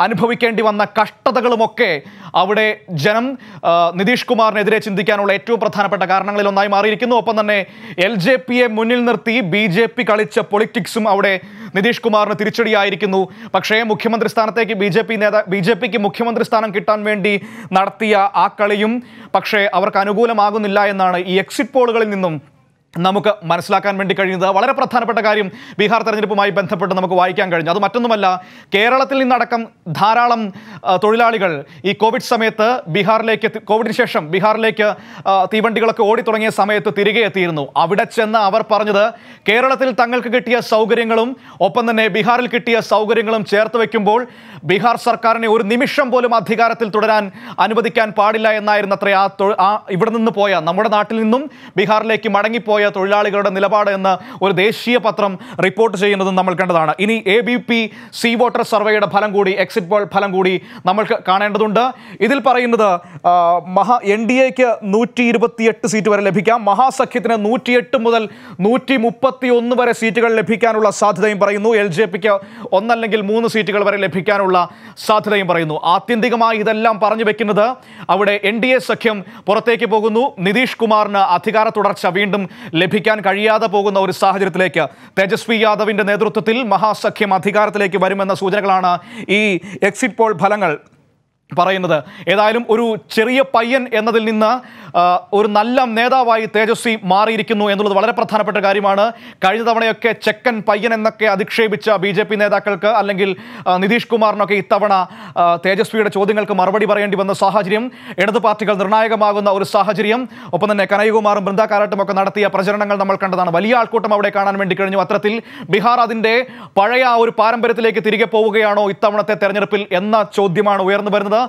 അനുഭവിക്കേണ്ടി വന്ന കഷ്ടതകളുമൊക്കെ അവിടെ ജനം നിതീഷ് കുമാറിനെതിരെ ചിന്തിക്കാനുള്ള ഏറ്റവും പ്രധാനപ്പെട്ട കാരണങ്ങളിൽ ഒന്നായി മാറിയിരിക്കുന്നു ഒപ്പം തന്നെ എൽ ജെ പിയെ മുന്നിൽ നിർത്തി ബി ജെ പി കളിച്ച പൊളിറ്റിക്സും അവിടെ നിതീഷ് കുമാറിന് തിരിച്ചടിയായിരിക്കുന്നു പക്ഷേ മുഖ്യമന്ത്രി സ്ഥാനത്തേക്ക് ബി ജെ പി നേതാ ബി ജെ പിക്ക് മുഖ്യമന്ത്രി സ്ഥാനം കിട്ടാൻ വേണ്ടി നടത്തിയ ആ കളിയും പക്ഷേ അവർക്ക് അനുകൂലമാകുന്നില്ല എന്നാണ് ഈ എക്സിറ്റ് പോളുകളിൽ നിന്നും നമുക്ക് മനസ്സിലാക്കാൻ വേണ്ടി കഴിയുന്നത് വളരെ പ്രധാനപ്പെട്ട കാര്യം ബീഹാർ തെരഞ്ഞെടുപ്പുമായി ബന്ധപ്പെട്ട് നമുക്ക് വായിക്കാൻ കഴിഞ്ഞു അത് മറ്റൊന്നുമല്ല കേരളത്തിൽ നിന്നടക്കം ധാരാളം തൊഴിലാളികൾ ഈ കോവിഡ് സമയത്ത് ബീഹാറിലേക്ക് കോവിഡിന് ശേഷം ബീഹാറിലേക്ക് തീവണ്ടികളൊക്കെ ഓടി തുടങ്ങിയ സമയത്ത് തിരികെ എത്തിയിരുന്നു അവിടെ ചെന്ന് അവർ പറഞ്ഞത് കേരളത്തിൽ തങ്ങൾക്ക് കിട്ടിയ സൗകര്യങ്ങളും ഒപ്പം തന്നെ ബീഹാറിൽ കിട്ടിയ സൗകര്യങ്ങളും ചേർത്ത് വയ്ക്കുമ്പോൾ ബീഹാർ സർക്കാരിനെ ഒരു നിമിഷം പോലും അധികാരത്തിൽ തുടരാൻ അനുവദിക്കാൻ പാടില്ല എന്നായിരുന്നു അത്ര ആ ഇവിടെ നിന്ന് പോയ നമ്മുടെ നാട്ടിൽ നിന്നും ബീഹാറിലേക്ക് മടങ്ങിപ്പോയ പോയ തൊഴിലാളികളുടെ നിലപാട് എന്ന് ഒരു ദേശീയ പത്രം റിപ്പോർട്ട് ചെയ്യുന്നതും നമ്മൾ കണ്ടതാണ് ഇനി A B P C voter സർവേയുടെ ഫലം കൂടി എക്സിറ്റ് പോൾ ഫലം കൂടി നമ്മൾക്ക് കാണേണ്ടതുണ്ട് ഇതിൽ പറയുന്നത് മഹാ എൻ ഡി എക്ക് നൂറ്റി ഇരുപത്തിയെട്ട് സീറ്റ് വരെ ലഭിക്കാം മഹാസഖ്യത്തിന് നൂറ്റിയെട്ട് മുതൽ നൂറ്റി മുപ്പത്തി ഒന്ന് വരെ സീറ്റുകൾ ലഭിക്കാനുള്ള സാധ്യതയും പറയുന്നു എൽ ജെ പിക്ക് ഒന്നല്ലെങ്കിൽ മൂന്ന് സീറ്റുകൾ വരെ ലഭിക്കാനുള്ള സാധ്യതയും പറയുന്നു ആത്യന്തികമായി ഇതെല്ലാം പറഞ്ഞു വെക്കുന്നത് അവിടെ എൻ ഡി എ സഖ്യം പുറത്തേക്ക് പോകുന്നു നിതീഷ് കുമാറിന് അധികാര തുടർച്ച വീണ്ടും ലഭിക്കാൻ കഴിയാതെ പോകുന്ന ഒരു സാഹചര്യത്തിലേക്ക് തേജസ്വി യാദവിൻ്റെ നേതൃത്വത്തിൽ മഹാസഖ്യം അധികാരത്തിലേക്ക് വരുമെന്ന സൂചനകളാണ് ഈ എക്സിറ്റ് പോൾ ഫലങ്ങൾ പറയുന്നത് ഏതായാലും ഒരു ചെറിയ പയ്യൻ എന്നതിൽ നിന്ന് ഒരു നല്ല നേതാവായി തേജസ്വി മാറിയിരിക്കുന്നു എന്നുള്ളത് വളരെ പ്രധാനപ്പെട്ട കാര്യമാണ് കഴിഞ്ഞ തവണയൊക്കെ ചെക്കൻ പയ്യൻ എന്നൊക്കെ അധിക്ഷേപിച്ച ബി ജെ പി നേതാക്കൾക്ക് അല്ലെങ്കിൽ നിതീഷ് കുമാറിനൊക്കെ ഇത്തവണ തേജസ്വിയുടെ ചോദ്യങ്ങൾക്ക് മറുപടി പറയേണ്ടി വന്ന സാഹചര്യം ഇടതു പാർട്ടികൾ നിർണായകമാകുന്ന ഒരു സാഹചര്യം ഒപ്പം തന്നെ കനയ്യകുമാറും ബൃന്ദ ഒക്കെ നടത്തിയ പ്രചരണങ്ങൾ നമ്മൾ കണ്ടതാണ് വലിയ ആൾക്കൂട്ടം അവിടെ കാണാൻ വേണ്ടി കഴിഞ്ഞു അത്തരത്തിൽ ബീഹാർ അതിൻ്റെ പഴയ ആ ഒരു പാരമ്പര്യത്തിലേക്ക് തിരികെ പോവുകയാണോ ഇത്തവണത്തെ തെരഞ്ഞെടുപ്പിൽ എന്ന ചോദ്യമാണ് ഉയർന്നു വരുന്നത്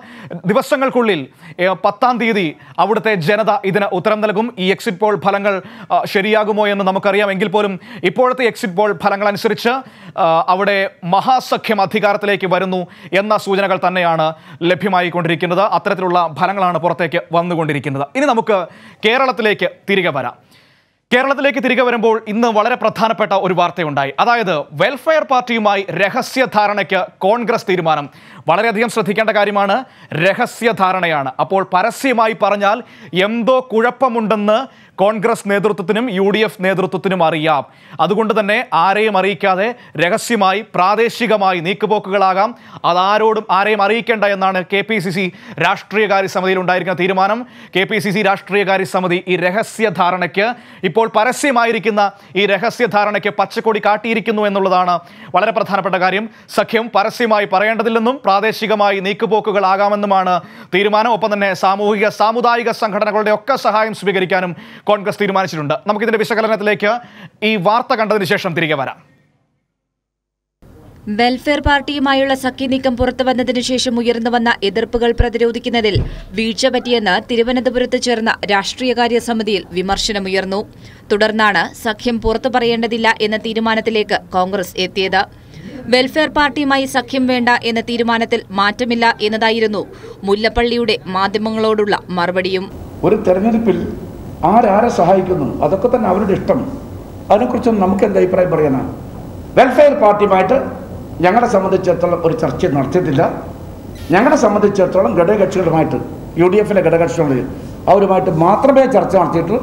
ദിവസങ്ങൾക്കുള്ളിൽ പത്താം തീയതി അവിടുത്തെ ജനത ഇതിന് ഉത്തരം നൽകും ഈ എക്സിറ്റ് പോൾ ഫലങ്ങൾ ശരിയാകുമോ എന്ന് നമുക്കറിയാം എങ്കിൽ പോലും ഇപ്പോഴത്തെ എക്സിറ്റ് പോൾ ഫലങ്ങൾ അനുസരിച്ച് അവിടെ മഹാസഖ്യം അധികാരത്തിലേക്ക് വരുന്നു എന്ന സൂചനകൾ തന്നെയാണ് ലഭ്യമായിക്കൊണ്ടിരിക്കുന്നത് അത്തരത്തിലുള്ള ഫലങ്ങളാണ് പുറത്തേക്ക് വന്നുകൊണ്ടിരിക്കുന്നത് ഇനി നമുക്ക് കേരളത്തിലേക്ക് തിരികെ വരാം കേരളത്തിലേക്ക് തിരികെ വരുമ്പോൾ ഇന്ന് വളരെ പ്രധാനപ്പെട്ട ഒരു വാർത്തയുണ്ടായി അതായത് വെൽഫെയർ പാർട്ടിയുമായി രഹസ്യധാരണയ്ക്ക് കോൺഗ്രസ് തീരുമാനം വളരെയധികം ശ്രദ്ധിക്കേണ്ട കാര്യമാണ് രഹസ്യധാരണയാണ് അപ്പോൾ പരസ്യമായി പറഞ്ഞാൽ എന്തോ കുഴപ്പമുണ്ടെന്ന് കോൺഗ്രസ് നേതൃത്വത്തിനും യു ഡി എഫ് നേതൃത്വത്തിനും അറിയാം അതുകൊണ്ട് തന്നെ ആരെയും അറിയിക്കാതെ രഹസ്യമായി പ്രാദേശികമായി നീക്കുപോക്കുകളാകാം അതാരോടും ആരെയും അറിയിക്കേണ്ട എന്നാണ് കെ പി സി സി രാഷ്ട്രീയകാര്യ സമിതിയിൽ ഉണ്ടായിരിക്കുന്ന തീരുമാനം കെ പി സി സി രാഷ്ട്രീയകാര്യ സമിതി ഈ രഹസ്യധാരണയ്ക്ക് ഇപ്പോൾ പരസ്യമായിരിക്കുന്ന ഈ രഹസ്യധാരണയ്ക്ക് പച്ചക്കൊടി കാട്ടിയിരിക്കുന്നു എന്നുള്ളതാണ് വളരെ പ്രധാനപ്പെട്ട കാര്യം സഖ്യം പരസ്യമായി പറയേണ്ടതില്ലെന്നും പ്രാദേശികമായി നീക്കുപോക്കുകളാകാമെന്നുമാണ് തീരുമാനം ഒപ്പം തന്നെ സാമൂഹിക സാമുദായിക സംഘടനകളുടെ ഒക്കെ സഹായം സ്വീകരിക്കാനും കോൺഗ്രസ് തീരുമാനിച്ചിട്ടുണ്ട് നമുക്കിതിന്റെ വിശകലനത്തിലേക്ക് ഈ വാർത്ത കണ്ടതിന് ശേഷം തിരികെ വരാം വെൽഫെയർ പാർട്ടിയുമായുള്ള സഖ്യനീക്കം പുറത്തുവന്നതിനു ശേഷം വന്ന എതിർപ്പുകൾ പ്രതിരോധിക്കുന്നതിൽ വീഴ്ച പറ്റിയെന്ന് തിരുവനന്തപുരത്ത് ചേർന്ന രാഷ്ട്രീയകാര്യ സമിതിയിൽ വിമർശനമുയർന്നു തുടർന്നാണ് സഖ്യം പുറത്തു പറയേണ്ടതില്ല എന്ന തീരുമാനത്തിലേക്ക് കോൺഗ്രസ് എത്തിയത് വെൽഫെയർ പാർട്ടിയുമായി സഖ്യം വേണ്ട എന്ന തീരുമാനത്തിൽ മാറ്റമില്ല എന്നതായിരുന്നു മുല്ലപ്പള്ളിയുടെ മാധ്യമങ്ങളോടുള്ള മറുപടിയും ഒരു തെരഞ്ഞെടുപ്പിൽ ആരാരെ സഹായിക്കുന്നു അതൊക്കെ തന്നെ അവരുടെ ഇഷ്ടം അതിനെക്കുറിച്ചൊന്നും നമുക്ക് എന്താ അഭിപ്രായം പറയാനാണ് വെൽഫെയർ പാർട്ടിയുമായിട്ട് ഞങ്ങളെ സംബന്ധിച്ചിടത്തോളം ഒരു ചർച്ച നടത്തിയിട്ടില്ല ഞങ്ങളെ സംബന്ധിച്ചിടത്തോളം ഘടകകക്ഷികളുമായിട്ട് യു ഡി എഫിലെ ഘടകകക്ഷികളിൽ അവരുമായിട്ട് മാത്രമേ ചർച്ച നടത്തിയിട്ടുള്ളൂ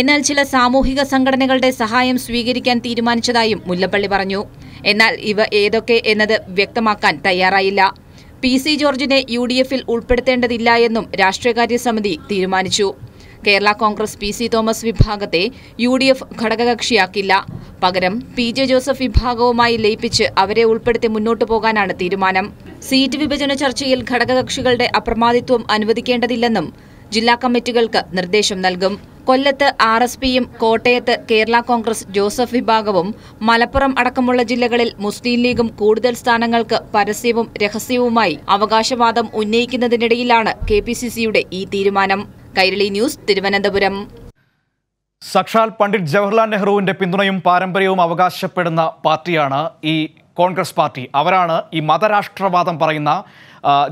എന്നാൽ ചില സാമൂഹിക സംഘടനകളുടെ സഹായം സ്വീകരിക്കാൻ തീരുമാനിച്ചതായും മുല്ലപ്പള്ളി പറഞ്ഞു എന്നാൽ ഇവ ഏതൊക്കെ എന്നത് വ്യക്തമാക്കാൻ തയ്യാറായില്ല പി സി ജോർജിനെ യു ഡി എഫിൽ ഉൾപ്പെടുത്തേണ്ടതില്ല എന്നും രാഷ്ട്രീയകാര്യ സമിതി തീരുമാനിച്ചു Kerala Congress P C Thomas വിഭാഗത്തെ യു ഡി എഫ് ഘടകകക്ഷിയാക്കില്ല പകരം പി ജെ ജോസഫ് വിഭാഗവുമായി ലയിപ്പിച്ച് അവരെ ഉൾപ്പെടുത്തി മുന്നോട്ടു പോകാനാണ് തീരുമാനം സീറ്റ് വിഭജന ചർച്ചയിൽ ഘടകകക്ഷികളുടെ അപ്രമാദിത്വം അനുവദിക്കേണ്ടതില്ലെന്നും ജില്ലാ കമ്മിറ്റികൾക്ക് നിർദ്ദേശം നൽകും കൊല്ലത്ത് ആർ എസ് പിയും കോട്ടയത്ത് കേരള കോൺഗ്രസ് ജോസഫ് വിഭാഗവും മലപ്പുറം അടക്കമുള്ള ജില്ലകളിൽ മുസ്ലിം ലീഗും കൂടുതൽ സ്ഥാനങ്ങൾക്ക് പരസ്യവും രഹസ്യവുമായി അവകാശവാദം ഉന്നയിക്കുന്നതിനിടയിലാണ് കെ ഈ തീരുമാനം കൈരളി ന്യൂസ് തിരുവനന്തപുരം സക്ഷാൽ പണ്ഡിറ്റ് ജവഹർലാൽ നെഹ്റുവിന്റെ പിന്തുണയും പാരമ്പര്യവും അവകാശപ്പെടുന്ന പാർട്ടിയാണ് ഈ കോൺഗ്രസ് പാർട്ടി അവരാണ് ഈ മതരാഷ്ട്രവാദം പറയുന്ന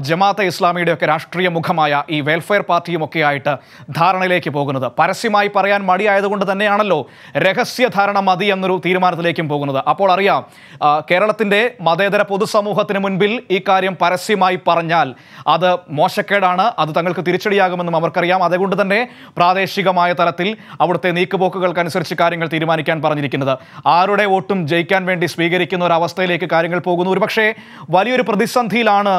ജമാഅത്തെ ഇസ്ലാമിയുടെയൊക്കെ രാഷ്ട്രീയ മുഖമായ ഈ വെൽഫെയർ ആയിട്ട് ധാരണയിലേക്ക് പോകുന്നത് പരസ്യമായി പറയാൻ മടിയായതുകൊണ്ട് തന്നെയാണല്ലോ രഹസ്യധാരണ മതി എന്നൊരു തീരുമാനത്തിലേക്കും പോകുന്നത് അപ്പോൾ അറിയാം കേരളത്തിൻ്റെ മതേതര പൊതുസമൂഹത്തിന് മുൻപിൽ ഈ കാര്യം പരസ്യമായി പറഞ്ഞാൽ അത് മോശക്കേടാണ് അത് തങ്ങൾക്ക് തിരിച്ചടിയാകുമെന്നും അവർക്കറിയാം അതുകൊണ്ട് തന്നെ പ്രാദേശികമായ തലത്തിൽ അവിടുത്തെ നീക്കുപോക്കുകൾക്കനുസരിച്ച് കാര്യങ്ങൾ തീരുമാനിക്കാൻ പറഞ്ഞിരിക്കുന്നത് ആരുടെ വോട്ടും ജയിക്കാൻ വേണ്ടി സ്വീകരിക്കുന്ന ഒരു അവസ്ഥയിലേക്ക് കാര്യങ്ങൾ പോകുന്നു ഒരുപക്ഷേ വലിയൊരു പ്രതിസന്ധിയിലാണ്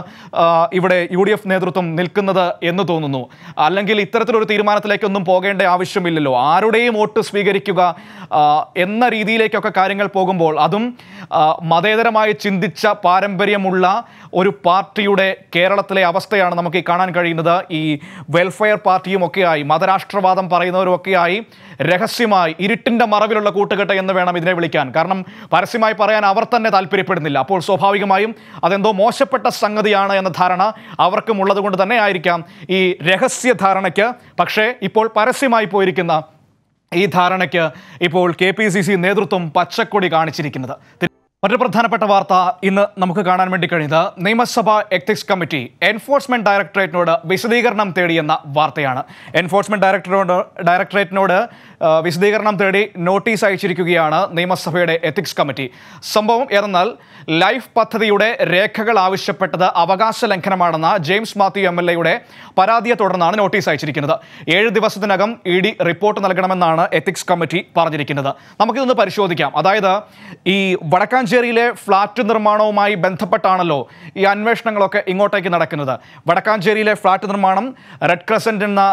ഇവിടെ യു ഡി എഫ് നേതൃത്വം നിൽക്കുന്നത് എന്ന് തോന്നുന്നു അല്ലെങ്കിൽ ഇത്തരത്തിലൊരു തീരുമാനത്തിലേക്കൊന്നും പോകേണ്ട ആവശ്യമില്ലല്ലോ ആരുടെയും വോട്ട് സ്വീകരിക്കുക എന്ന രീതിയിലേക്കൊക്കെ കാര്യങ്ങൾ പോകുമ്പോൾ അതും മതേതരമായി ചിന്തിച്ച പാരമ്പര്യമുള്ള ഒരു പാർട്ടിയുടെ കേരളത്തിലെ അവസ്ഥയാണ് നമുക്ക് ഈ കാണാൻ കഴിയുന്നത് ഈ വെൽഫെയർ ഒക്കെയായി മതരാഷ്ട്രവാദം പറയുന്നവരുമൊക്കെയായി രഹസ്യമായി ഇരുട്ടിൻ്റെ മറവിലുള്ള കൂട്ടുകെട്ട് എന്ന് വേണം ഇതിനെ വിളിക്കാൻ കാരണം പരസ്യമായി പറയാൻ അവർ തന്നെ താല്പര്യപ്പെടുന്നില്ല അപ്പോൾ സ്വാഭാവികമായും അതെന്തോ മോശപ്പെട്ട സംഗതിയാണ് എന്ന ധാരണ അവർക്കും ഉള്ളതുകൊണ്ട് തന്നെ ആയിരിക്കാം ഈ രഹസ്യ ധാരണയ്ക്ക് പക്ഷേ ഇപ്പോൾ പരസ്യമായി പോയിരിക്കുന്ന ഈ ധാരണയ്ക്ക് ഇപ്പോൾ കെ പി സി സി നേതൃത്വം പച്ചക്കൊടി കാണിച്ചിരിക്കുന്നത് മറ്റൊരു പ്രധാനപ്പെട്ട വാർത്ത ഇന്ന് നമുക്ക് കാണാൻ വേണ്ടി കഴിഞ്ഞത് നിയമസഭാ എത്തിക്സ് കമ്മിറ്റി എൻഫോഴ്സ്മെന്റ് ഡയറക്ടറേറ്റിനോട് വിശദീകരണം തേടിയെന്ന വാർത്തയാണ് എൻഫോഴ്സ്മെന്റ് ഡയറക്ടറോട് ഡയറക്ടറേറ്റിനോട് വിശദീകരണം തേടി നോട്ടീസ് അയച്ചിരിക്കുകയാണ് നിയമസഭയുടെ എത്തിക്സ് കമ്മിറ്റി സംഭവം ഏതെന്നാൽ ലൈഫ് പദ്ധതിയുടെ രേഖകൾ ആവശ്യപ്പെട്ടത് അവകാശ ലംഘനമാണെന്ന ജെയിംസ് മാത്യു എം എൽ എയുടെ പരാതിയെ തുടർന്നാണ് നോട്ടീസ് അയച്ചിരിക്കുന്നത് ഏഴ് ദിവസത്തിനകം ഇ ഡി റിപ്പോർട്ട് നൽകണമെന്നാണ് എത്തിക്സ് കമ്മിറ്റി പറഞ്ഞിരിക്കുന്നത് നമുക്കിതൊന്ന് പരിശോധിക്കാം അതായത് ഈ വടക്കാഞ്ചേരിയിലെ ഫ്ളാറ്റ് നിർമ്മാണവുമായി ബന്ധപ്പെട്ടാണല്ലോ ഈ അന്വേഷണങ്ങളൊക്കെ ഇങ്ങോട്ടേക്ക് നടക്കുന്നത് വടക്കാഞ്ചേരിയിലെ ഫ്ളാറ്റ് നിർമ്മാണം റെഡ് ക്രസൻറ്റ് എന്ന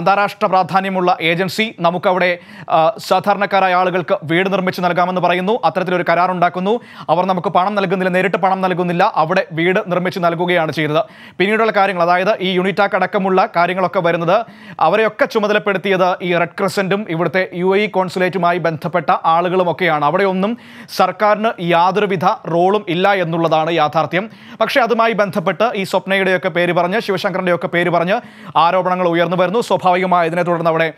അന്താരാഷ്ട്ര പ്രാധാന്യമുള്ള ഏജൻസി നമുക്കവിടെ അവിടെ സാധാരണക്കാരായ ആളുകൾക്ക് വീട് നിർമ്മിച്ച് നൽകാമെന്ന് പറയുന്നു അത്തരത്തിലൊരു കരാറുണ്ടാക്കുന്നു അവർ നമുക്ക് പണം നൽകുന്നില്ല നേരിട്ട് പണം നൽകുന്നില്ല അവിടെ വീട് നിർമ്മിച്ച് നൽകുകയാണ് ചെയ്തത് പിന്നീടുള്ള കാര്യങ്ങൾ അതായത് ഈ യൂണിറ്റാക്ക് അടക്കമുള്ള കാര്യങ്ങളൊക്കെ വരുന്നത് അവരെയൊക്കെ ചുമതലപ്പെടുത്തിയത് ഈ റെഡ് ക്രസൻറ്റും ഇവിടുത്തെ യു എ കോൺസുലേറ്റുമായി ബന്ധപ്പെട്ട ആളുകളുമൊക്കെയാണ് അവിടെയൊന്നും സർക്കാരിന് യാതൊരുവിധ റോളും ഇല്ല എന്നുള്ളതാണ് യാഥാർത്ഥ്യം പക്ഷേ അതുമായി ബന്ധപ്പെട്ട് ഈ സ്വപ്നയുടെയൊക്കെ പേര് പറഞ്ഞ് ശിവശങ്കറിൻ്റെയൊക്കെ പേര് പറഞ്ഞ് ആരോപണങ്ങൾ ഉയർന്നു വരുന്നു സ്വാഭാവികമായി ഇതിനെ തുടർന്ന് അവിടെ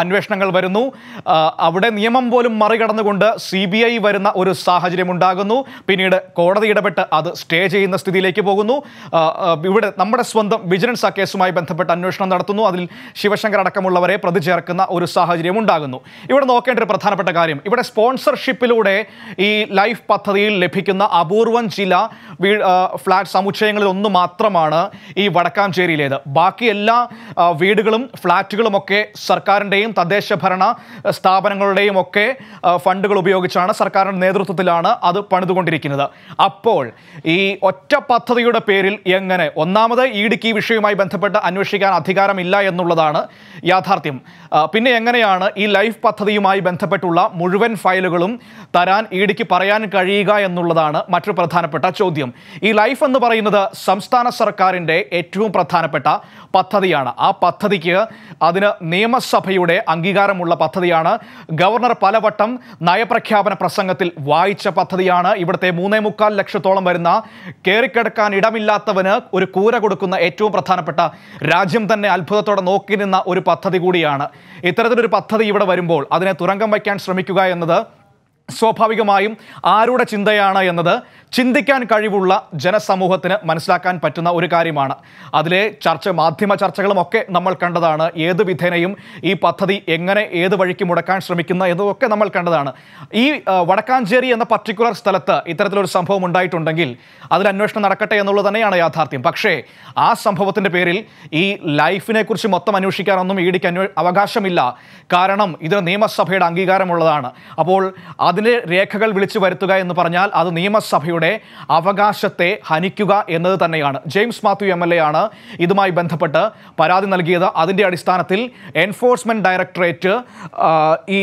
അന്വേഷണങ്ങൾ വരുന്നു അവിടെ നിയമം പോലും മറികടന്നുകൊണ്ട് സി ബി ഐ വരുന്ന ഒരു സാഹചര്യം ഉണ്ടാകുന്നു പിന്നീട് കോടതി ഇടപെട്ട് അത് സ്റ്റേ ചെയ്യുന്ന സ്ഥിതിയിലേക്ക് പോകുന്നു ഇവിടെ നമ്മുടെ സ്വന്തം വിജിലൻസ് ആ കേസുമായി ബന്ധപ്പെട്ട് അന്വേഷണം നടത്തുന്നു അതിൽ ശിവശങ്കർ അടക്കമുള്ളവരെ പ്രതി ചേർക്കുന്ന ഒരു സാഹചര്യം ഉണ്ടാകുന്നു ഇവിടെ നോക്കേണ്ട ഒരു പ്രധാനപ്പെട്ട കാര്യം ഇവിടെ സ്പോൺസർഷിപ്പിലൂടെ ഈ ലൈഫ് പദ്ധതിയിൽ ലഭിക്കുന്ന അപൂർവം ചില വീ ഫ്ലാറ്റ് സമുച്ചയങ്ങളിൽ ഒന്ന് മാത്രമാണ് ഈ വടക്കാഞ്ചേരിയിലേത് ബാക്കി എല്ലാ വീടുകളും ഫ്ലാറ്റുകളുമൊക്കെ സർക്കാരിന് സർക്കാരിൻ്റെയും തദ്ദേശ ഭരണ സ്ഥാപനങ്ങളുടെയും ഒക്കെ ഫണ്ടുകൾ ഉപയോഗിച്ചാണ് സർക്കാരിൻ്റെ നേതൃത്വത്തിലാണ് അത് പണിതുകൊണ്ടിരിക്കുന്നത് അപ്പോൾ ഈ ഒറ്റ പദ്ധതിയുടെ പേരിൽ എങ്ങനെ ഒന്നാമത് ഇടുക്കി വിഷയവുമായി ബന്ധപ്പെട്ട് അന്വേഷിക്കാൻ അധികാരമില്ല എന്നുള്ളതാണ് യാഥാർത്ഥ്യം പിന്നെ എങ്ങനെയാണ് ഈ ലൈഫ് പദ്ധതിയുമായി ബന്ധപ്പെട്ടുള്ള മുഴുവൻ ഫയലുകളും തരാൻ ഇടുക്കി പറയാൻ കഴിയുക എന്നുള്ളതാണ് മറ്റൊരു പ്രധാനപ്പെട്ട ചോദ്യം ഈ ലൈഫ് എന്ന് പറയുന്നത് സംസ്ഥാന സർക്കാരിൻ്റെ ഏറ്റവും പ്രധാനപ്പെട്ട പദ്ധതിയാണ് ആ പദ്ധതിക്ക് അതിന് നിയമസഭയുടെ മന്ത്രിയുടെ അംഗീകാരമുള്ള പദ്ധതിയാണ് ഗവർണർ പലവട്ടം നയപ്രഖ്യാപന പ്രസംഗത്തിൽ വായിച്ച പദ്ധതിയാണ് ഇവിടുത്തെ മൂന്നേ മുക്കാൽ ലക്ഷത്തോളം വരുന്ന കയറിക്കിടക്കാൻ ഇടമില്ലാത്തവന് ഒരു കൂര കൊടുക്കുന്ന ഏറ്റവും പ്രധാനപ്പെട്ട രാജ്യം തന്നെ അത്ഭുതത്തോടെ നോക്കി നിന്ന ഒരു പദ്ധതി കൂടിയാണ് ഇത്തരത്തിലൊരു പദ്ധതി ഇവിടെ വരുമ്പോൾ അതിനെ തുരങ്കം വയ്ക്കാൻ ശ്രമിക്കുക എന്നത് സ്വാഭാവികമായും ആരുടെ ചിന്തയാണ് എന്നത് ചിന്തിക്കാൻ കഴിവുള്ള ജനസമൂഹത്തിന് മനസ്സിലാക്കാൻ പറ്റുന്ന ഒരു കാര്യമാണ് അതിലെ ചർച്ച മാധ്യമ ചർച്ചകളുമൊക്കെ നമ്മൾ കണ്ടതാണ് ഏത് വിധേനയും ഈ പദ്ധതി എങ്ങനെ ഏത് വഴിക്ക് മുടക്കാൻ ശ്രമിക്കുന്ന എന്നതൊക്കെ നമ്മൾ കണ്ടതാണ് ഈ വടക്കാഞ്ചേരി എന്ന പർട്ടിക്കുലർ സ്ഥലത്ത് ഇത്തരത്തിലൊരു സംഭവം ഉണ്ടായിട്ടുണ്ടെങ്കിൽ അതിൽ അന്വേഷണം നടക്കട്ടെ എന്നുള്ളത് തന്നെയാണ് യാഥാർത്ഥ്യം പക്ഷേ ആ സംഭവത്തിൻ്റെ പേരിൽ ഈ ലൈഫിനെ കുറിച്ച് മൊത്തം അന്വേഷിക്കാനൊന്നും ഇ ഡിക്ക് അവകാശമില്ല കാരണം ഇതിന് നിയമസഭയുടെ അംഗീകാരമുള്ളതാണ് അപ്പോൾ അത് അതിലെ രേഖകൾ വിളിച്ചു വരുത്തുക എന്ന് പറഞ്ഞാൽ അത് നിയമസഭയുടെ അവകാശത്തെ ഹനിക്കുക എന്നത് തന്നെയാണ് ജെയിംസ് മാത്യു എം ആണ് ഇതുമായി ബന്ധപ്പെട്ട് പരാതി നൽകിയത് അതിൻ്റെ അടിസ്ഥാനത്തിൽ എൻഫോഴ്സ്മെൻറ്റ് ഡയറക്ടറേറ്റ് ഈ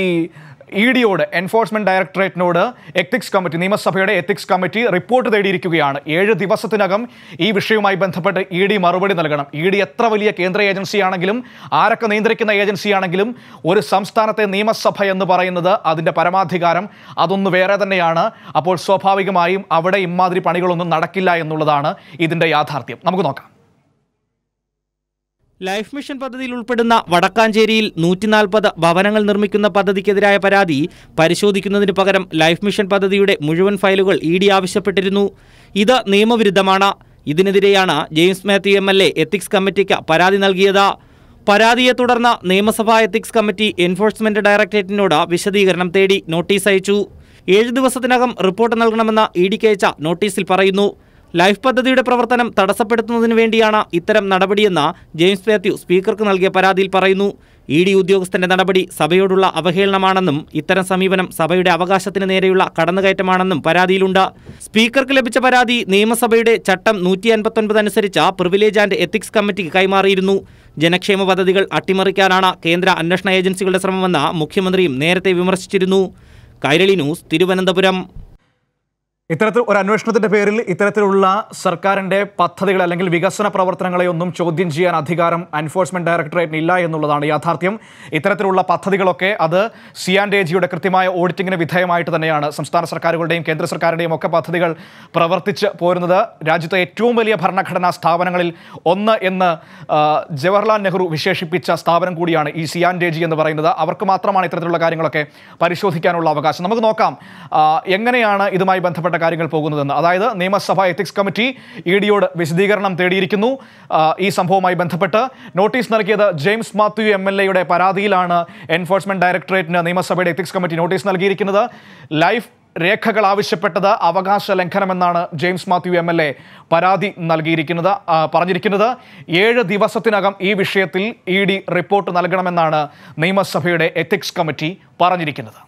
ഇ ഡിയോട് എൻഫോഴ്സ്മെന്റ് ഡയറക്ടറേറ്റിനോട് എത്തിക്സ് കമ്മിറ്റി നിയമസഭയുടെ എത്തിക്സ് കമ്മിറ്റി റിപ്പോർട്ട് തേടിയിരിക്കുകയാണ് ഏഴ് ദിവസത്തിനകം ഈ വിഷയവുമായി ബന്ധപ്പെട്ട് ഇ ഡി മറുപടി നൽകണം ഇ ഡി എത്ര വലിയ കേന്ദ്ര ഏജൻസിയാണെങ്കിലും ആരൊക്കെ നിയന്ത്രിക്കുന്ന ഏജൻസിയാണെങ്കിലും ഒരു സംസ്ഥാനത്തെ നിയമസഭ എന്ന് പറയുന്നത് അതിൻ്റെ പരമാധികാരം അതൊന്ന് വേറെ തന്നെയാണ് അപ്പോൾ സ്വാഭാവികമായും അവിടെ ഇമാതിരി പണികളൊന്നും നടക്കില്ല എന്നുള്ളതാണ് ഇതിൻ്റെ യാഥാർത്ഥ്യം നമുക്ക് നോക്കാം ലൈഫ് മിഷൻ പദ്ധതിയിൽ ഉൾപ്പെടുന്ന വടക്കാഞ്ചേരിയിൽ നൂറ്റിനാൽപ്പത് ഭവനങ്ങൾ നിർമ്മിക്കുന്ന പദ്ധതിക്കെതിരായ പരാതി പരിശോധിക്കുന്നതിന് പകരം ലൈഫ് മിഷൻ പദ്ധതിയുടെ മുഴുവൻ ഫയലുകൾ ഇ ഡി ആവശ്യപ്പെട്ടിരുന്നു ഇത് നിയമവിരുദ്ധമാണ് ഇതിനെതിരെയാണ് James Mathew M L A ethics കമ്മിറ്റിക്ക് പരാതി നൽകിയത് പരാതിയെ തുടർന്ന് നിയമസഭാ എത്തിക്സ് കമ്മിറ്റി എൻഫോഴ്സ്മെന്റ് ഡയറക്ടറേറ്റിനോട് വിശദീകരണം തേടി നോട്ടീസ് അയച്ചു ഏഴ് ദിവസത്തിനകം റിപ്പോർട്ട് നൽകണമെന്ന് ഇ ഡിക്ക് അയച്ച നോട്ടീസിൽ പറയുന്നു ലൈഫ് പദ്ധതിയുടെ പ്രവർത്തനം തടസ്സപ്പെടുത്തുന്നതിന് വേണ്ടിയാണ് ഇത്തരം നടപടിയെന്ന് ജെയിംസ് മാത്യു സ്പീക്കർക്ക് നൽകിയ പരാതിയിൽ പറയുന്നു ഇ ഡി ഉദ്യോഗസ്ഥന്റെ നടപടി സഭയോടുള്ള അവഹേളനമാണെന്നും ഇത്തരം സമീപനം സഭയുടെ അവകാശത്തിന് നേരെയുള്ള കടന്നുകയറ്റമാണെന്നും പരാതിയിലുണ്ട് സ്പീക്കർക്ക് ലഭിച്ച പരാതി നിയമസഭയുടെ ചട്ടം നൂറ്റി അൻപത്തൊൻപത് അനുസരിച്ച പ്രിവിലേജ് ആൻഡ് എത്തിക്സ് കമ്മിറ്റിക്ക് കൈമാറിയിരുന്നു ജനക്ഷേമ പദ്ധതികൾ അട്ടിമറിക്കാനാണ് കേന്ദ്ര അന്വേഷണ ഏജൻസികളുടെ ശ്രമമെന്ന് മുഖ്യമന്ത്രിയും നേരത്തെ വിമർശിച്ചിരുന്നു കൈരളി ന്യൂസ് തിരുവനന്തപുരം ഇത്തരത്തിൽ ഒരു അന്വേഷണത്തിന്റെ പേരിൽ ഇത്തരത്തിലുള്ള സർക്കാരിന്റെ പദ്ധതികൾ അല്ലെങ്കിൽ വികസന പ്രവർത്തനങ്ങളെ ഒന്നും ചോദ്യം ചെയ്യാൻ അധികാരം എൻഫോഴ്സ്മെന്റ് ഡയറക്ടറേറ്റിന് ഇല്ല എന്നുള്ളതാണ് യാഥാർത്ഥ്യം ഇത്തരത്തിലുള്ള പദ്ധതികളൊക്കെ അത് സി ആൻഡ് എ ജിയുടെ കൃത്യമായ ഓഡിറ്റിങ്ങിന് വിധേയമായിട്ട് തന്നെയാണ് സംസ്ഥാന സർക്കാരുകളുടെയും കേന്ദ്ര സർക്കാരുടെയും ഒക്കെ പദ്ധതികൾ പ്രവർത്തിച്ച് പോരുന്നത് രാജ്യത്തെ ഏറ്റവും വലിയ ഭരണഘടനാ സ്ഥാപനങ്ങളിൽ ഒന്ന് എന്ന് ജവഹർലാൽ നെഹ്റു വിശേഷിപ്പിച്ച സ്ഥാപനം കൂടിയാണ് ഈ സി ആൻഡ് എ ജി എന്ന് പറയുന്നത് അവർക്ക് മാത്രമാണ് ഇത്തരത്തിലുള്ള കാര്യങ്ങളൊക്കെ പരിശോധിക്കാനുള്ള അവകാശം നമുക്ക് നോക്കാം എങ്ങനെയാണ് ഇതുമായി ബന്ധപ്പെട്ട ബന്ധപ്പെട്ട കാര്യങ്ങൾ പോകുന്നതെന്ന് അതായത് നിയമസഭാ എത്തിക്സ് കമ്മിറ്റി ഇ ഡിയോട് വിശദീകരണം തേടിയിരിക്കുന്നു ഈ സംഭവവുമായി ബന്ധപ്പെട്ട് നോട്ടീസ് നൽകിയത് ജെയിംസ് മാത്യു എം എൽ എയുടെ പരാതിയിലാണ് എൻഫോഴ്സ്മെന്റ് ഡയറക്ടറേറ്റിന് നിയമസഭയുടെ എത്തിക്സ് കമ്മിറ്റി നോട്ടീസ് നൽകിയിരിക്കുന്നത് ലൈഫ് രേഖകൾ ആവശ്യപ്പെട്ടത് അവകാശ ലംഘനമെന്നാണ് James Mathew M L A പരാതി നൽകിയിരിക്കുന്നത് പറഞ്ഞിരിക്കുന്നത് ഏഴ് ദിവസത്തിനകം ഈ വിഷയത്തിൽ ഇ ഡി റിപ്പോർട്ട് നൽകണമെന്നാണ് നിയമസഭയുടെ എത്തിക്സ് കമ്മിറ്റി പറഞ്ഞിരിക്കുന്നത്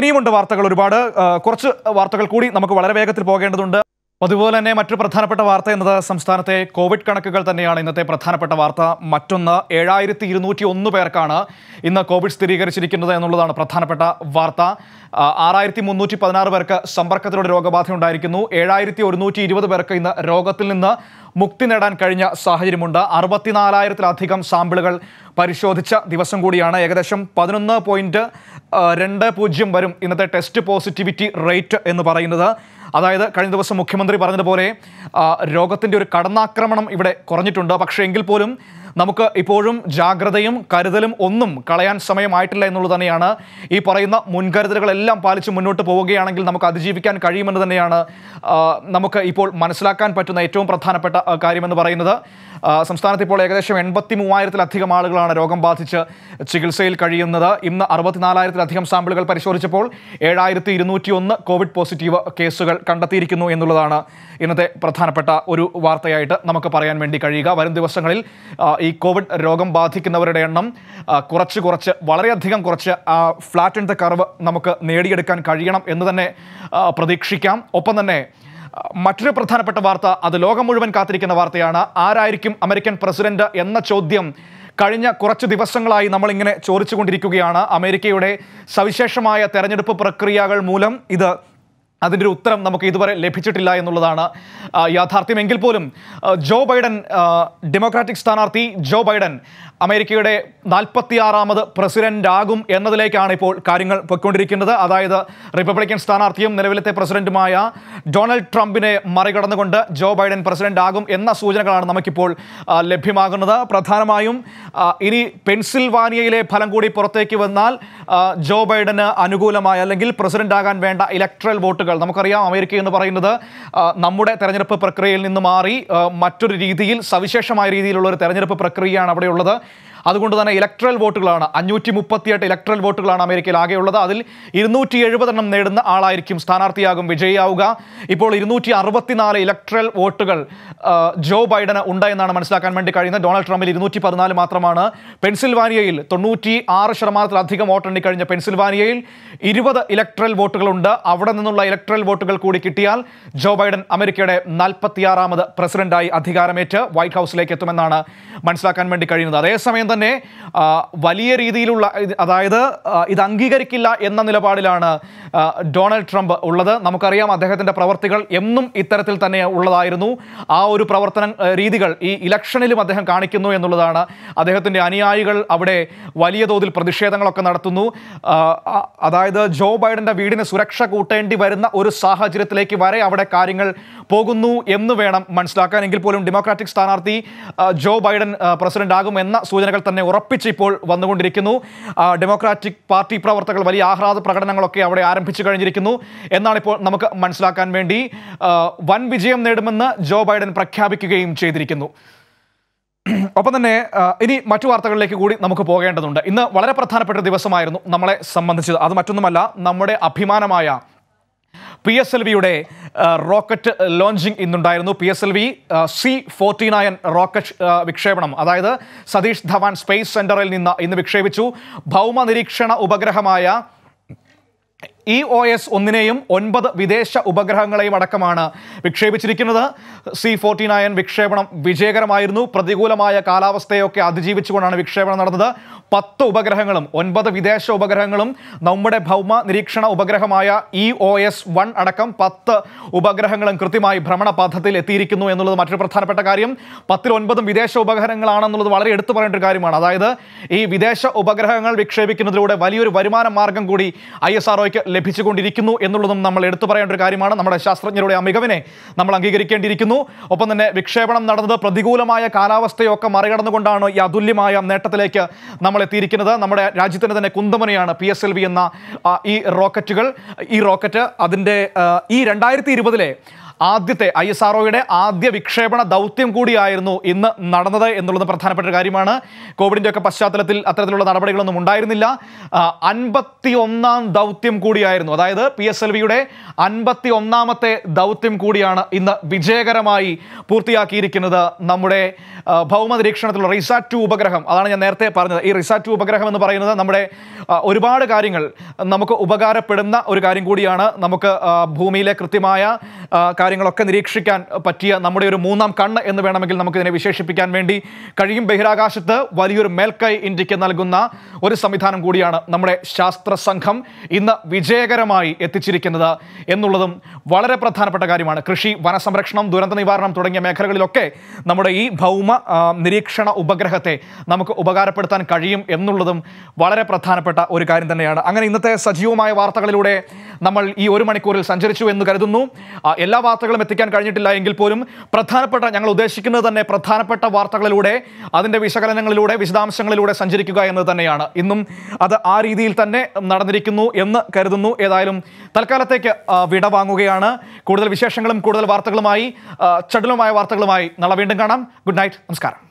ഇനിയുമുണ്ട് വാർത്തകൾ ഒരുപാട് കുറച്ച് വാർത്തകൾ കൂടി നമുക്ക് വളരെ വേഗത്തിൽ പോകേണ്ടതുണ്ട് അതുപോലെ തന്നെ മറ്റൊരു പ്രധാനപ്പെട്ട വാർത്ത എന്നത് സംസ്ഥാനത്തെ കോവിഡ് കണക്കുകൾ തന്നെയാണ് ഇന്നത്തെ പ്രധാനപ്പെട്ട വാർത്ത മറ്റൊന്ന് ഏഴായിരത്തി ഇരുന്നൂറ്റി ഒന്ന് പേർക്കാണ് ഇന്ന് കോവിഡ് സ്ഥിരീകരിച്ചിരിക്കുന്നത് എന്നുള്ളതാണ് പ്രധാനപ്പെട്ട വാർത്ത ആറായിരത്തി മുന്നൂറ്റി പതിനാറ് പേർക്ക് സമ്പർക്കത്തിലൂടെ രോഗബാധ ഉണ്ടായിരിക്കുന്നു ഏഴായിരത്തി ഒരുന്നൂറ്റി ഇരുപത് പേർക്ക് ഇന്ന് രോഗത്തിൽ നിന്ന് മുക്തി നേടാൻ കഴിഞ്ഞ സാഹചര്യമുണ്ട് അറുപത്തിനാലായിരത്തിലധികം സാമ്പിളുകൾ പരിശോധിച്ച ദിവസം കൂടിയാണ് ഏകദേശം പതിനൊന്ന് വരും ഇന്നത്തെ ടെസ്റ്റ് പോസിറ്റിവിറ്റി റേറ്റ് എന്ന് പറയുന്നത് അതായത് കഴിഞ്ഞ ദിവസം മുഖ്യമന്ത്രി പറഞ്ഞതുപോലെ രോഗത്തിൻ്റെ ഒരു കടന്നാക്രമണം ഇവിടെ കുറഞ്ഞിട്ടുണ്ട് പക്ഷേ എങ്കിൽ പോലും നമുക്ക് ഇപ്പോഴും ജാഗ്രതയും കരുതലും ഒന്നും കളയാൻ സമയമായിട്ടില്ല എന്നുള്ളത് തന്നെയാണ് ഈ പറയുന്ന മുൻകരുതലുകളെല്ലാം പാലിച്ച് മുന്നോട്ട് പോവുകയാണെങ്കിൽ നമുക്ക് അതിജീവിക്കാൻ കഴിയുമെന്ന് തന്നെയാണ് നമുക്ക് ഇപ്പോൾ മനസ്സിലാക്കാൻ പറ്റുന്ന ഏറ്റവും പ്രധാനപ്പെട്ട കാര്യമെന്ന് പറയുന്നത് സംസ്ഥാനത്ത് ഇപ്പോൾ ഏകദേശം എൺപത്തി മൂവായിരത്തിലധികം ആളുകളാണ് രോഗം ബാധിച്ച് ചികിത്സയിൽ കഴിയുന്നത് ഇന്ന് അറുപത്തിനാലായിരത്തിലധികം സാമ്പിളുകൾ പരിശോധിച്ചപ്പോൾ ഏഴായിരത്തി ഇരുന്നൂറ്റി ഒന്ന് കോവിഡ് പോസിറ്റീവ് കേസുകൾ കണ്ടെത്തിയിരിക്കുന്നു എന്നുള്ളതാണ് ഇന്നത്തെ പ്രധാനപ്പെട്ട ഒരു വാർത്തയായിട്ട് നമുക്ക് പറയാൻ വേണ്ടി കഴിയുക വരും ദിവസങ്ങളിൽ ഈ കോവിഡ് രോഗം ബാധിക്കുന്നവരുടെ എണ്ണം കുറച്ച് കുറച്ച് വളരെയധികം കുറച്ച് ഫ്ലാറ്റ് ആൻഡ് ദ കർവ് നമുക്ക് നേടിയെടുക്കാൻ കഴിയണം എന്ന് തന്നെ പ്രതീക്ഷിക്കാം ഒപ്പം തന്നെ മറ്റൊരു പ്രധാനപ്പെട്ട വാർത്ത അത് ലോകം മുഴുവൻ കാത്തിരിക്കുന്ന വാർത്തയാണ് ആരായിരിക്കും അമേരിക്കൻ പ്രസിഡന്റ് എന്ന ചോദ്യം കഴിഞ്ഞ കുറച്ച് ദിവസങ്ങളായി നമ്മളിങ്ങനെ ചോദിച്ചുകൊണ്ടിരിക്കുകയാണ് അമേരിക്കയുടെ സവിശേഷമായ തെരഞ്ഞെടുപ്പ് പ്രക്രിയകൾ മൂലം ഇത് അതിൻ്റെ ഉത്തരം നമുക്ക് ഇതുവരെ ലഭിച്ചിട്ടില്ല എന്നുള്ളതാണ് യാഥാർത്ഥ്യമെങ്കിൽ പോലും ജോ ബൈഡൻ ഡെമോക്രാറ്റിക് സ്ഥാനാർത്ഥി ജോ ബൈഡൻ അമേരിക്കയുടെ നാൽപ്പത്തിയാറാമത് പ്രസിഡന്റ് ആകും എന്നതിലേക്കാണ് ഇപ്പോൾ കാര്യങ്ങൾ പൊയ്ക്കൊണ്ടിരിക്കുന്നത് അതായത് റിപ്പബ്ലിക്കൻ സ്ഥാനാർത്ഥിയും നിലവിലത്തെ പ്രസിഡന്റുമായ ഡൊണാൾഡ് ട്രംപിനെ മറികടന്നുകൊണ്ട് ജോ ബൈഡൻ പ്രസിഡന്റ് ആകും എന്ന സൂചനകളാണ് നമുക്കിപ്പോൾ ലഭ്യമാകുന്നത് പ്രധാനമായും ഇനി പെൻസിൽവാനിയയിലെ ഫലം കൂടി പുറത്തേക്ക് വന്നാൽ ജോ ബൈഡന് അനുകൂലമായ അല്ലെങ്കിൽ പ്രസിഡന്റ് ആകാൻ വേണ്ട ഇലക്ട്രൽ വോട്ടുകൾ നമുക്കറിയാം അമേരിക്ക എന്ന് പറയുന്നത് നമ്മുടെ തെരഞ്ഞെടുപ്പ് പ്രക്രിയയിൽ നിന്ന് മാറി മറ്റൊരു രീതിയിൽ സവിശേഷമായ രീതിയിലുള്ള ഒരു തെരഞ്ഞെടുപ്പ് പ്രക്രിയയാണ് അവിടെയുള്ളത് അതുകൊണ്ട് തന്നെ ഇലക്ട്രൽ വോട്ടുകളാണ് അഞ്ഞൂറ്റി മുപ്പത്തിയെട്ട് ഇലക്ട്രൽ വോട്ടുകളാണ് അമേരിക്കയിൽ ആകെയുള്ളത് അതിൽ ഇരുന്നൂറ്റി എഴുപതെണ്ണം നേടുന്ന ആളായിരിക്കും സ്ഥാനാർത്ഥിയാകും വിജയിയാവുക ഇപ്പോൾ ഇരുന്നൂറ്റി അറുപത്തിനാല് ഇലക്ട്രൽ വോട്ടുകൾ ജോ ബൈഡന് ഉണ്ടെന്നാണ് മനസ്സിലാക്കാൻ വേണ്ടി കഴിയുന്നത് ഡൊണാൾഡ് ട്രംപിൽ ഇരുന്നൂറ്റി പതിനാല് മാത്രമാണ് പെൻസിൽവാനിയയിൽ തൊണ്ണൂറ്റി ആറ് ശതമാനത്തിലധികം കഴിഞ്ഞ പെൻസിൽവാനിയയിൽ ഇരുപത് ഇലക്ട്രൽ വോട്ടുകളുണ്ട് അവിടെ നിന്നുള്ള ഇലക്ട്രൽ വോട്ടുകൾ കൂടി കിട്ടിയാൽ ജോ ബൈഡൻ അമേരിക്കയുടെ നാൽപ്പത്തിയാറാമത് പ്രസിഡന്റായി അധികാരമേറ്റ് വൈറ്റ് ഹൗസിലേക്ക് എത്തുമെന്നാണ് മനസ്സിലാക്കാൻ വേണ്ടി കഴിയുന്നത് അതേസമയം തന്നെ വലിയ രീതിയിലുള്ള അതായത് ഇത് അംഗീകരിക്കില്ല എന്ന നിലപാടിലാണ് ഡൊണാൾഡ് ട്രംപ് ഉള്ളത് നമുക്കറിയാം അദ്ദേഹത്തിൻ്റെ പ്രവർത്തികൾ എന്നും ഇത്തരത്തിൽ തന്നെ ഉള്ളതായിരുന്നു ആ ഒരു പ്രവർത്തന രീതികൾ ഈ ഇലക്ഷനിലും അദ്ദേഹം കാണിക്കുന്നു എന്നുള്ളതാണ് അദ്ദേഹത്തിൻ്റെ അനുയായികൾ അവിടെ വലിയ തോതിൽ പ്രതിഷേധങ്ങളൊക്കെ നടത്തുന്നു അതായത് ജോ ബൈഡൻ്റെ വീടിന് സുരക്ഷ കൂട്ടേണ്ടി വരുന്ന ഒരു സാഹചര്യത്തിലേക്ക് വരെ അവിടെ കാര്യങ്ങൾ പോകുന്നു എന്ന് വേണം മനസ്സിലാക്കാൻ എങ്കിൽ പോലും ഡെമോക്രാറ്റിക് സ്ഥാനാർത്ഥി ജോ ബൈഡൻ പ്രസിഡന്റ് ആകും എന്ന സൂചനകൾ തന്നെ ഉറപ്പിച്ച് ഇപ്പോൾ വന്നുകൊണ്ടിരിക്കുന്നു ഡെമോക്രാറ്റിക് പാർട്ടി പ്രവർത്തകർ വലിയ ആഹ്ലാദ പ്രകടനങ്ങളൊക്കെ അവിടെ ആരംഭിച്ചു കഴിഞ്ഞിരിക്കുന്നു എന്നാണ് ഇപ്പോൾ നമുക്ക് മനസ്സിലാക്കാൻ വേണ്ടി വൻ വിജയം നേടുമെന്ന് ജോ ബൈഡൻ പ്രഖ്യാപിക്കുകയും ചെയ്തിരിക്കുന്നു ഒപ്പം തന്നെ ഇനി മറ്റു വാർത്തകളിലേക്ക് കൂടി നമുക്ക് പോകേണ്ടതുണ്ട് ഇന്ന് വളരെ പ്രധാനപ്പെട്ട ദിവസമായിരുന്നു നമ്മളെ സംബന്ധിച്ചത് അത് മറ്റൊന്നുമല്ല നമ്മുടെ അഭിമാനമായ പി എസ് എൽ വിയുടെ റോക്കറ്റ് ലോഞ്ചിങ് ഇന്നുണ്ടായിരുന്നു P S L V C forty nine rocket വിക്ഷേപണം അതായത് സതീഷ് ധവാൻ സ്പേസ് സെന്ററിൽ നിന്ന് ഇന്ന് വിക്ഷേപിച്ചു ഭൗമ നിരീക്ഷണ ഉപഗ്രഹമായ ഇ ഒ എസ് ഒന്നിനെയും ഒൻപത് വിദേശ ഉപഗ്രഹങ്ങളെയും അടക്കമാണ് വിക്ഷേപിച്ചിരിക്കുന്നത് സി ഫോർട്ടി നയൻ വിക്ഷേപണം വിജയകരമായിരുന്നു പ്രതികൂലമായ കാലാവസ്ഥയൊക്കെ അതിജീവിച്ചുകൊണ്ടാണ് വിക്ഷേപണം നടന്നത് പത്ത് ഉപഗ്രഹങ്ങളും ഒൻപത് വിദേശ ഉപഗ്രഹങ്ങളും നമ്മുടെ ഭൗമ നിരീക്ഷണ ഉപഗ്രഹമായ ഇ ഒ എസ് വൺ അടക്കം പത്ത് ഉപഗ്രഹങ്ങളും കൃത്യമായി ഭ്രമണപഥത്തിൽ എത്തിയിരിക്കുന്നു എന്നുള്ളത് മറ്റൊരു പ്രധാനപ്പെട്ട കാര്യം പത്തിൽ ഒൻപതും വിദേശ ഉപഗ്രഹങ്ങളാണെന്നുള്ളത് വളരെ എടുത്തു പറയേണ്ട ഒരു കാര്യമാണ് അതായത് ഈ വിദേശ ഉപഗ്രഹങ്ങൾ വിക്ഷേപിക്കുന്നതിലൂടെ വലിയൊരു വരുമാന മാർഗം കൂടി ഐ എസ് ആർ ഒയ്ക്ക് ലഭിച്ചുകൊണ്ടിരിക്കുന്നു എന്നുള്ളതും നമ്മൾ എടുത്തു പറയേണ്ട ഒരു കാര്യമാണ് നമ്മുടെ ശാസ്ത്രജ്ഞരുടെ അമികവിനെ മികവിനെ നമ്മൾ അംഗീകരിക്കേണ്ടിയിരിക്കുന്നു ഒപ്പം തന്നെ വിക്ഷേപണം നടന്നത് പ്രതികൂലമായ കാലാവസ്ഥയൊക്കെ മറികടന്നുകൊണ്ടാണ് ഈ അതുല്യമായ നേട്ടത്തിലേക്ക് നമ്മൾ എത്തിയിരിക്കുന്നത് നമ്മുടെ രാജ്യത്തിൻ്റെ തന്നെ കുന്തമനയാണ് പി എസ് എൽ വി എന്ന ഈ റോക്കറ്റുകൾ ഈ റോക്കറ്റ് അതിൻ്റെ ഈ രണ്ടായിരത്തി ഇരുപതിലെ ആദ്യത്തെ ഐ എസ് ആർ ആദ്യ വിക്ഷേപണ ദൗത്യം കൂടിയായിരുന്നു ഇന്ന് നടന്നത് എന്നുള്ളത് പ്രധാനപ്പെട്ട കാര്യമാണ് കോവിഡിൻ്റെ ഒക്കെ പശ്ചാത്തലത്തിൽ അത്തരത്തിലുള്ള നടപടികളൊന്നും ഉണ്ടായിരുന്നില്ല അൻപത്തി ഒന്നാം ദൗത്യം കൂടിയായിരുന്നു അതായത് പി എസ് എൽ വിയുടെ അൻപത്തി ഒന്നാമത്തെ ദൗത്യം കൂടിയാണ് ഇന്ന് വിജയകരമായി പൂർത്തിയാക്കിയിരിക്കുന്നത് നമ്മുടെ ഭൗമ നിരീക്ഷണത്തിലുള്ള റിസാറ്റ് ടു ഉപഗ്രഹം അതാണ് ഞാൻ നേരത്തെ പറഞ്ഞത് ഈ റിസാറ്റ് ടു ഉപഗ്രഹം എന്ന് പറയുന്നത് നമ്മുടെ ഒരുപാട് കാര്യങ്ങൾ നമുക്ക് ഉപകാരപ്പെടുന്ന ഒരു കാര്യം കൂടിയാണ് നമുക്ക് ഭൂമിയിലെ കൃത്യമായ കാര്യങ്ങളൊക്കെ നിരീക്ഷിക്കാൻ പറ്റിയ നമ്മുടെ ഒരു മൂന്നാം കണ്ണ് എന്ന് വേണമെങ്കിൽ നമുക്കിതിനെ വിശേഷിപ്പിക്കാൻ വേണ്ടി കഴിയും ബഹിരാകാശത്ത് വലിയൊരു മേൽക്കൈ ഇന്ത്യക്ക് നൽകുന്ന ഒരു സംവിധാനം കൂടിയാണ് നമ്മുടെ ശാസ്ത്ര സംഘം ഇന്ന് വിജയകരമായി എത്തിച്ചിരിക്കുന്നത് എന്നുള്ളതും വളരെ പ്രധാനപ്പെട്ട കാര്യമാണ് കൃഷി വനസംരക്ഷണം ദുരന്ത നിവാരണം തുടങ്ങിയ മേഖലകളിലൊക്കെ നമ്മുടെ ഈ ഭൗമ നിരീക്ഷണ ഉപഗ്രഹത്തെ നമുക്ക് ഉപകാരപ്പെടുത്താൻ കഴിയും എന്നുള്ളതും വളരെ പ്രധാനപ്പെട്ട ഒരു കാര്യം തന്നെയാണ് അങ്ങനെ ഇന്നത്തെ സജീവമായ വാർത്തകളിലൂടെ നമ്മൾ ഈ ഒരു മണിക്കൂറിൽ സഞ്ചരിച്ചു എന്ന് കരുതുന്നു എല്ലാ വാർത്തകളും എത്തിക്കാൻ കഴിഞ്ഞിട്ടില്ല എങ്കിൽ പോലും പ്രധാനപ്പെട്ട ഞങ്ങൾ ഉദ്ദേശിക്കുന്നത് തന്നെ പ്രധാനപ്പെട്ട വാർത്തകളിലൂടെ അതിൻ്റെ വിശകലനങ്ങളിലൂടെ വിശദാംശങ്ങളിലൂടെ സഞ്ചരിക്കുക എന്നത് തന്നെയാണ് ഇന്നും അത് ആ രീതിയിൽ തന്നെ നടന്നിരിക്കുന്നു എന്ന് കരുതുന്നു ഏതായാലും തൽക്കാലത്തേക്ക് വിട വാങ്ങുകയാണ് കൂടുതൽ വിശേഷങ്ങളും കൂടുതൽ വാർത്തകളുമായി ചടുലമായ വാർത്തകളുമായി നാളെ വീണ്ടും കാണാം ഗുഡ് നൈറ്റ് നമസ്കാരം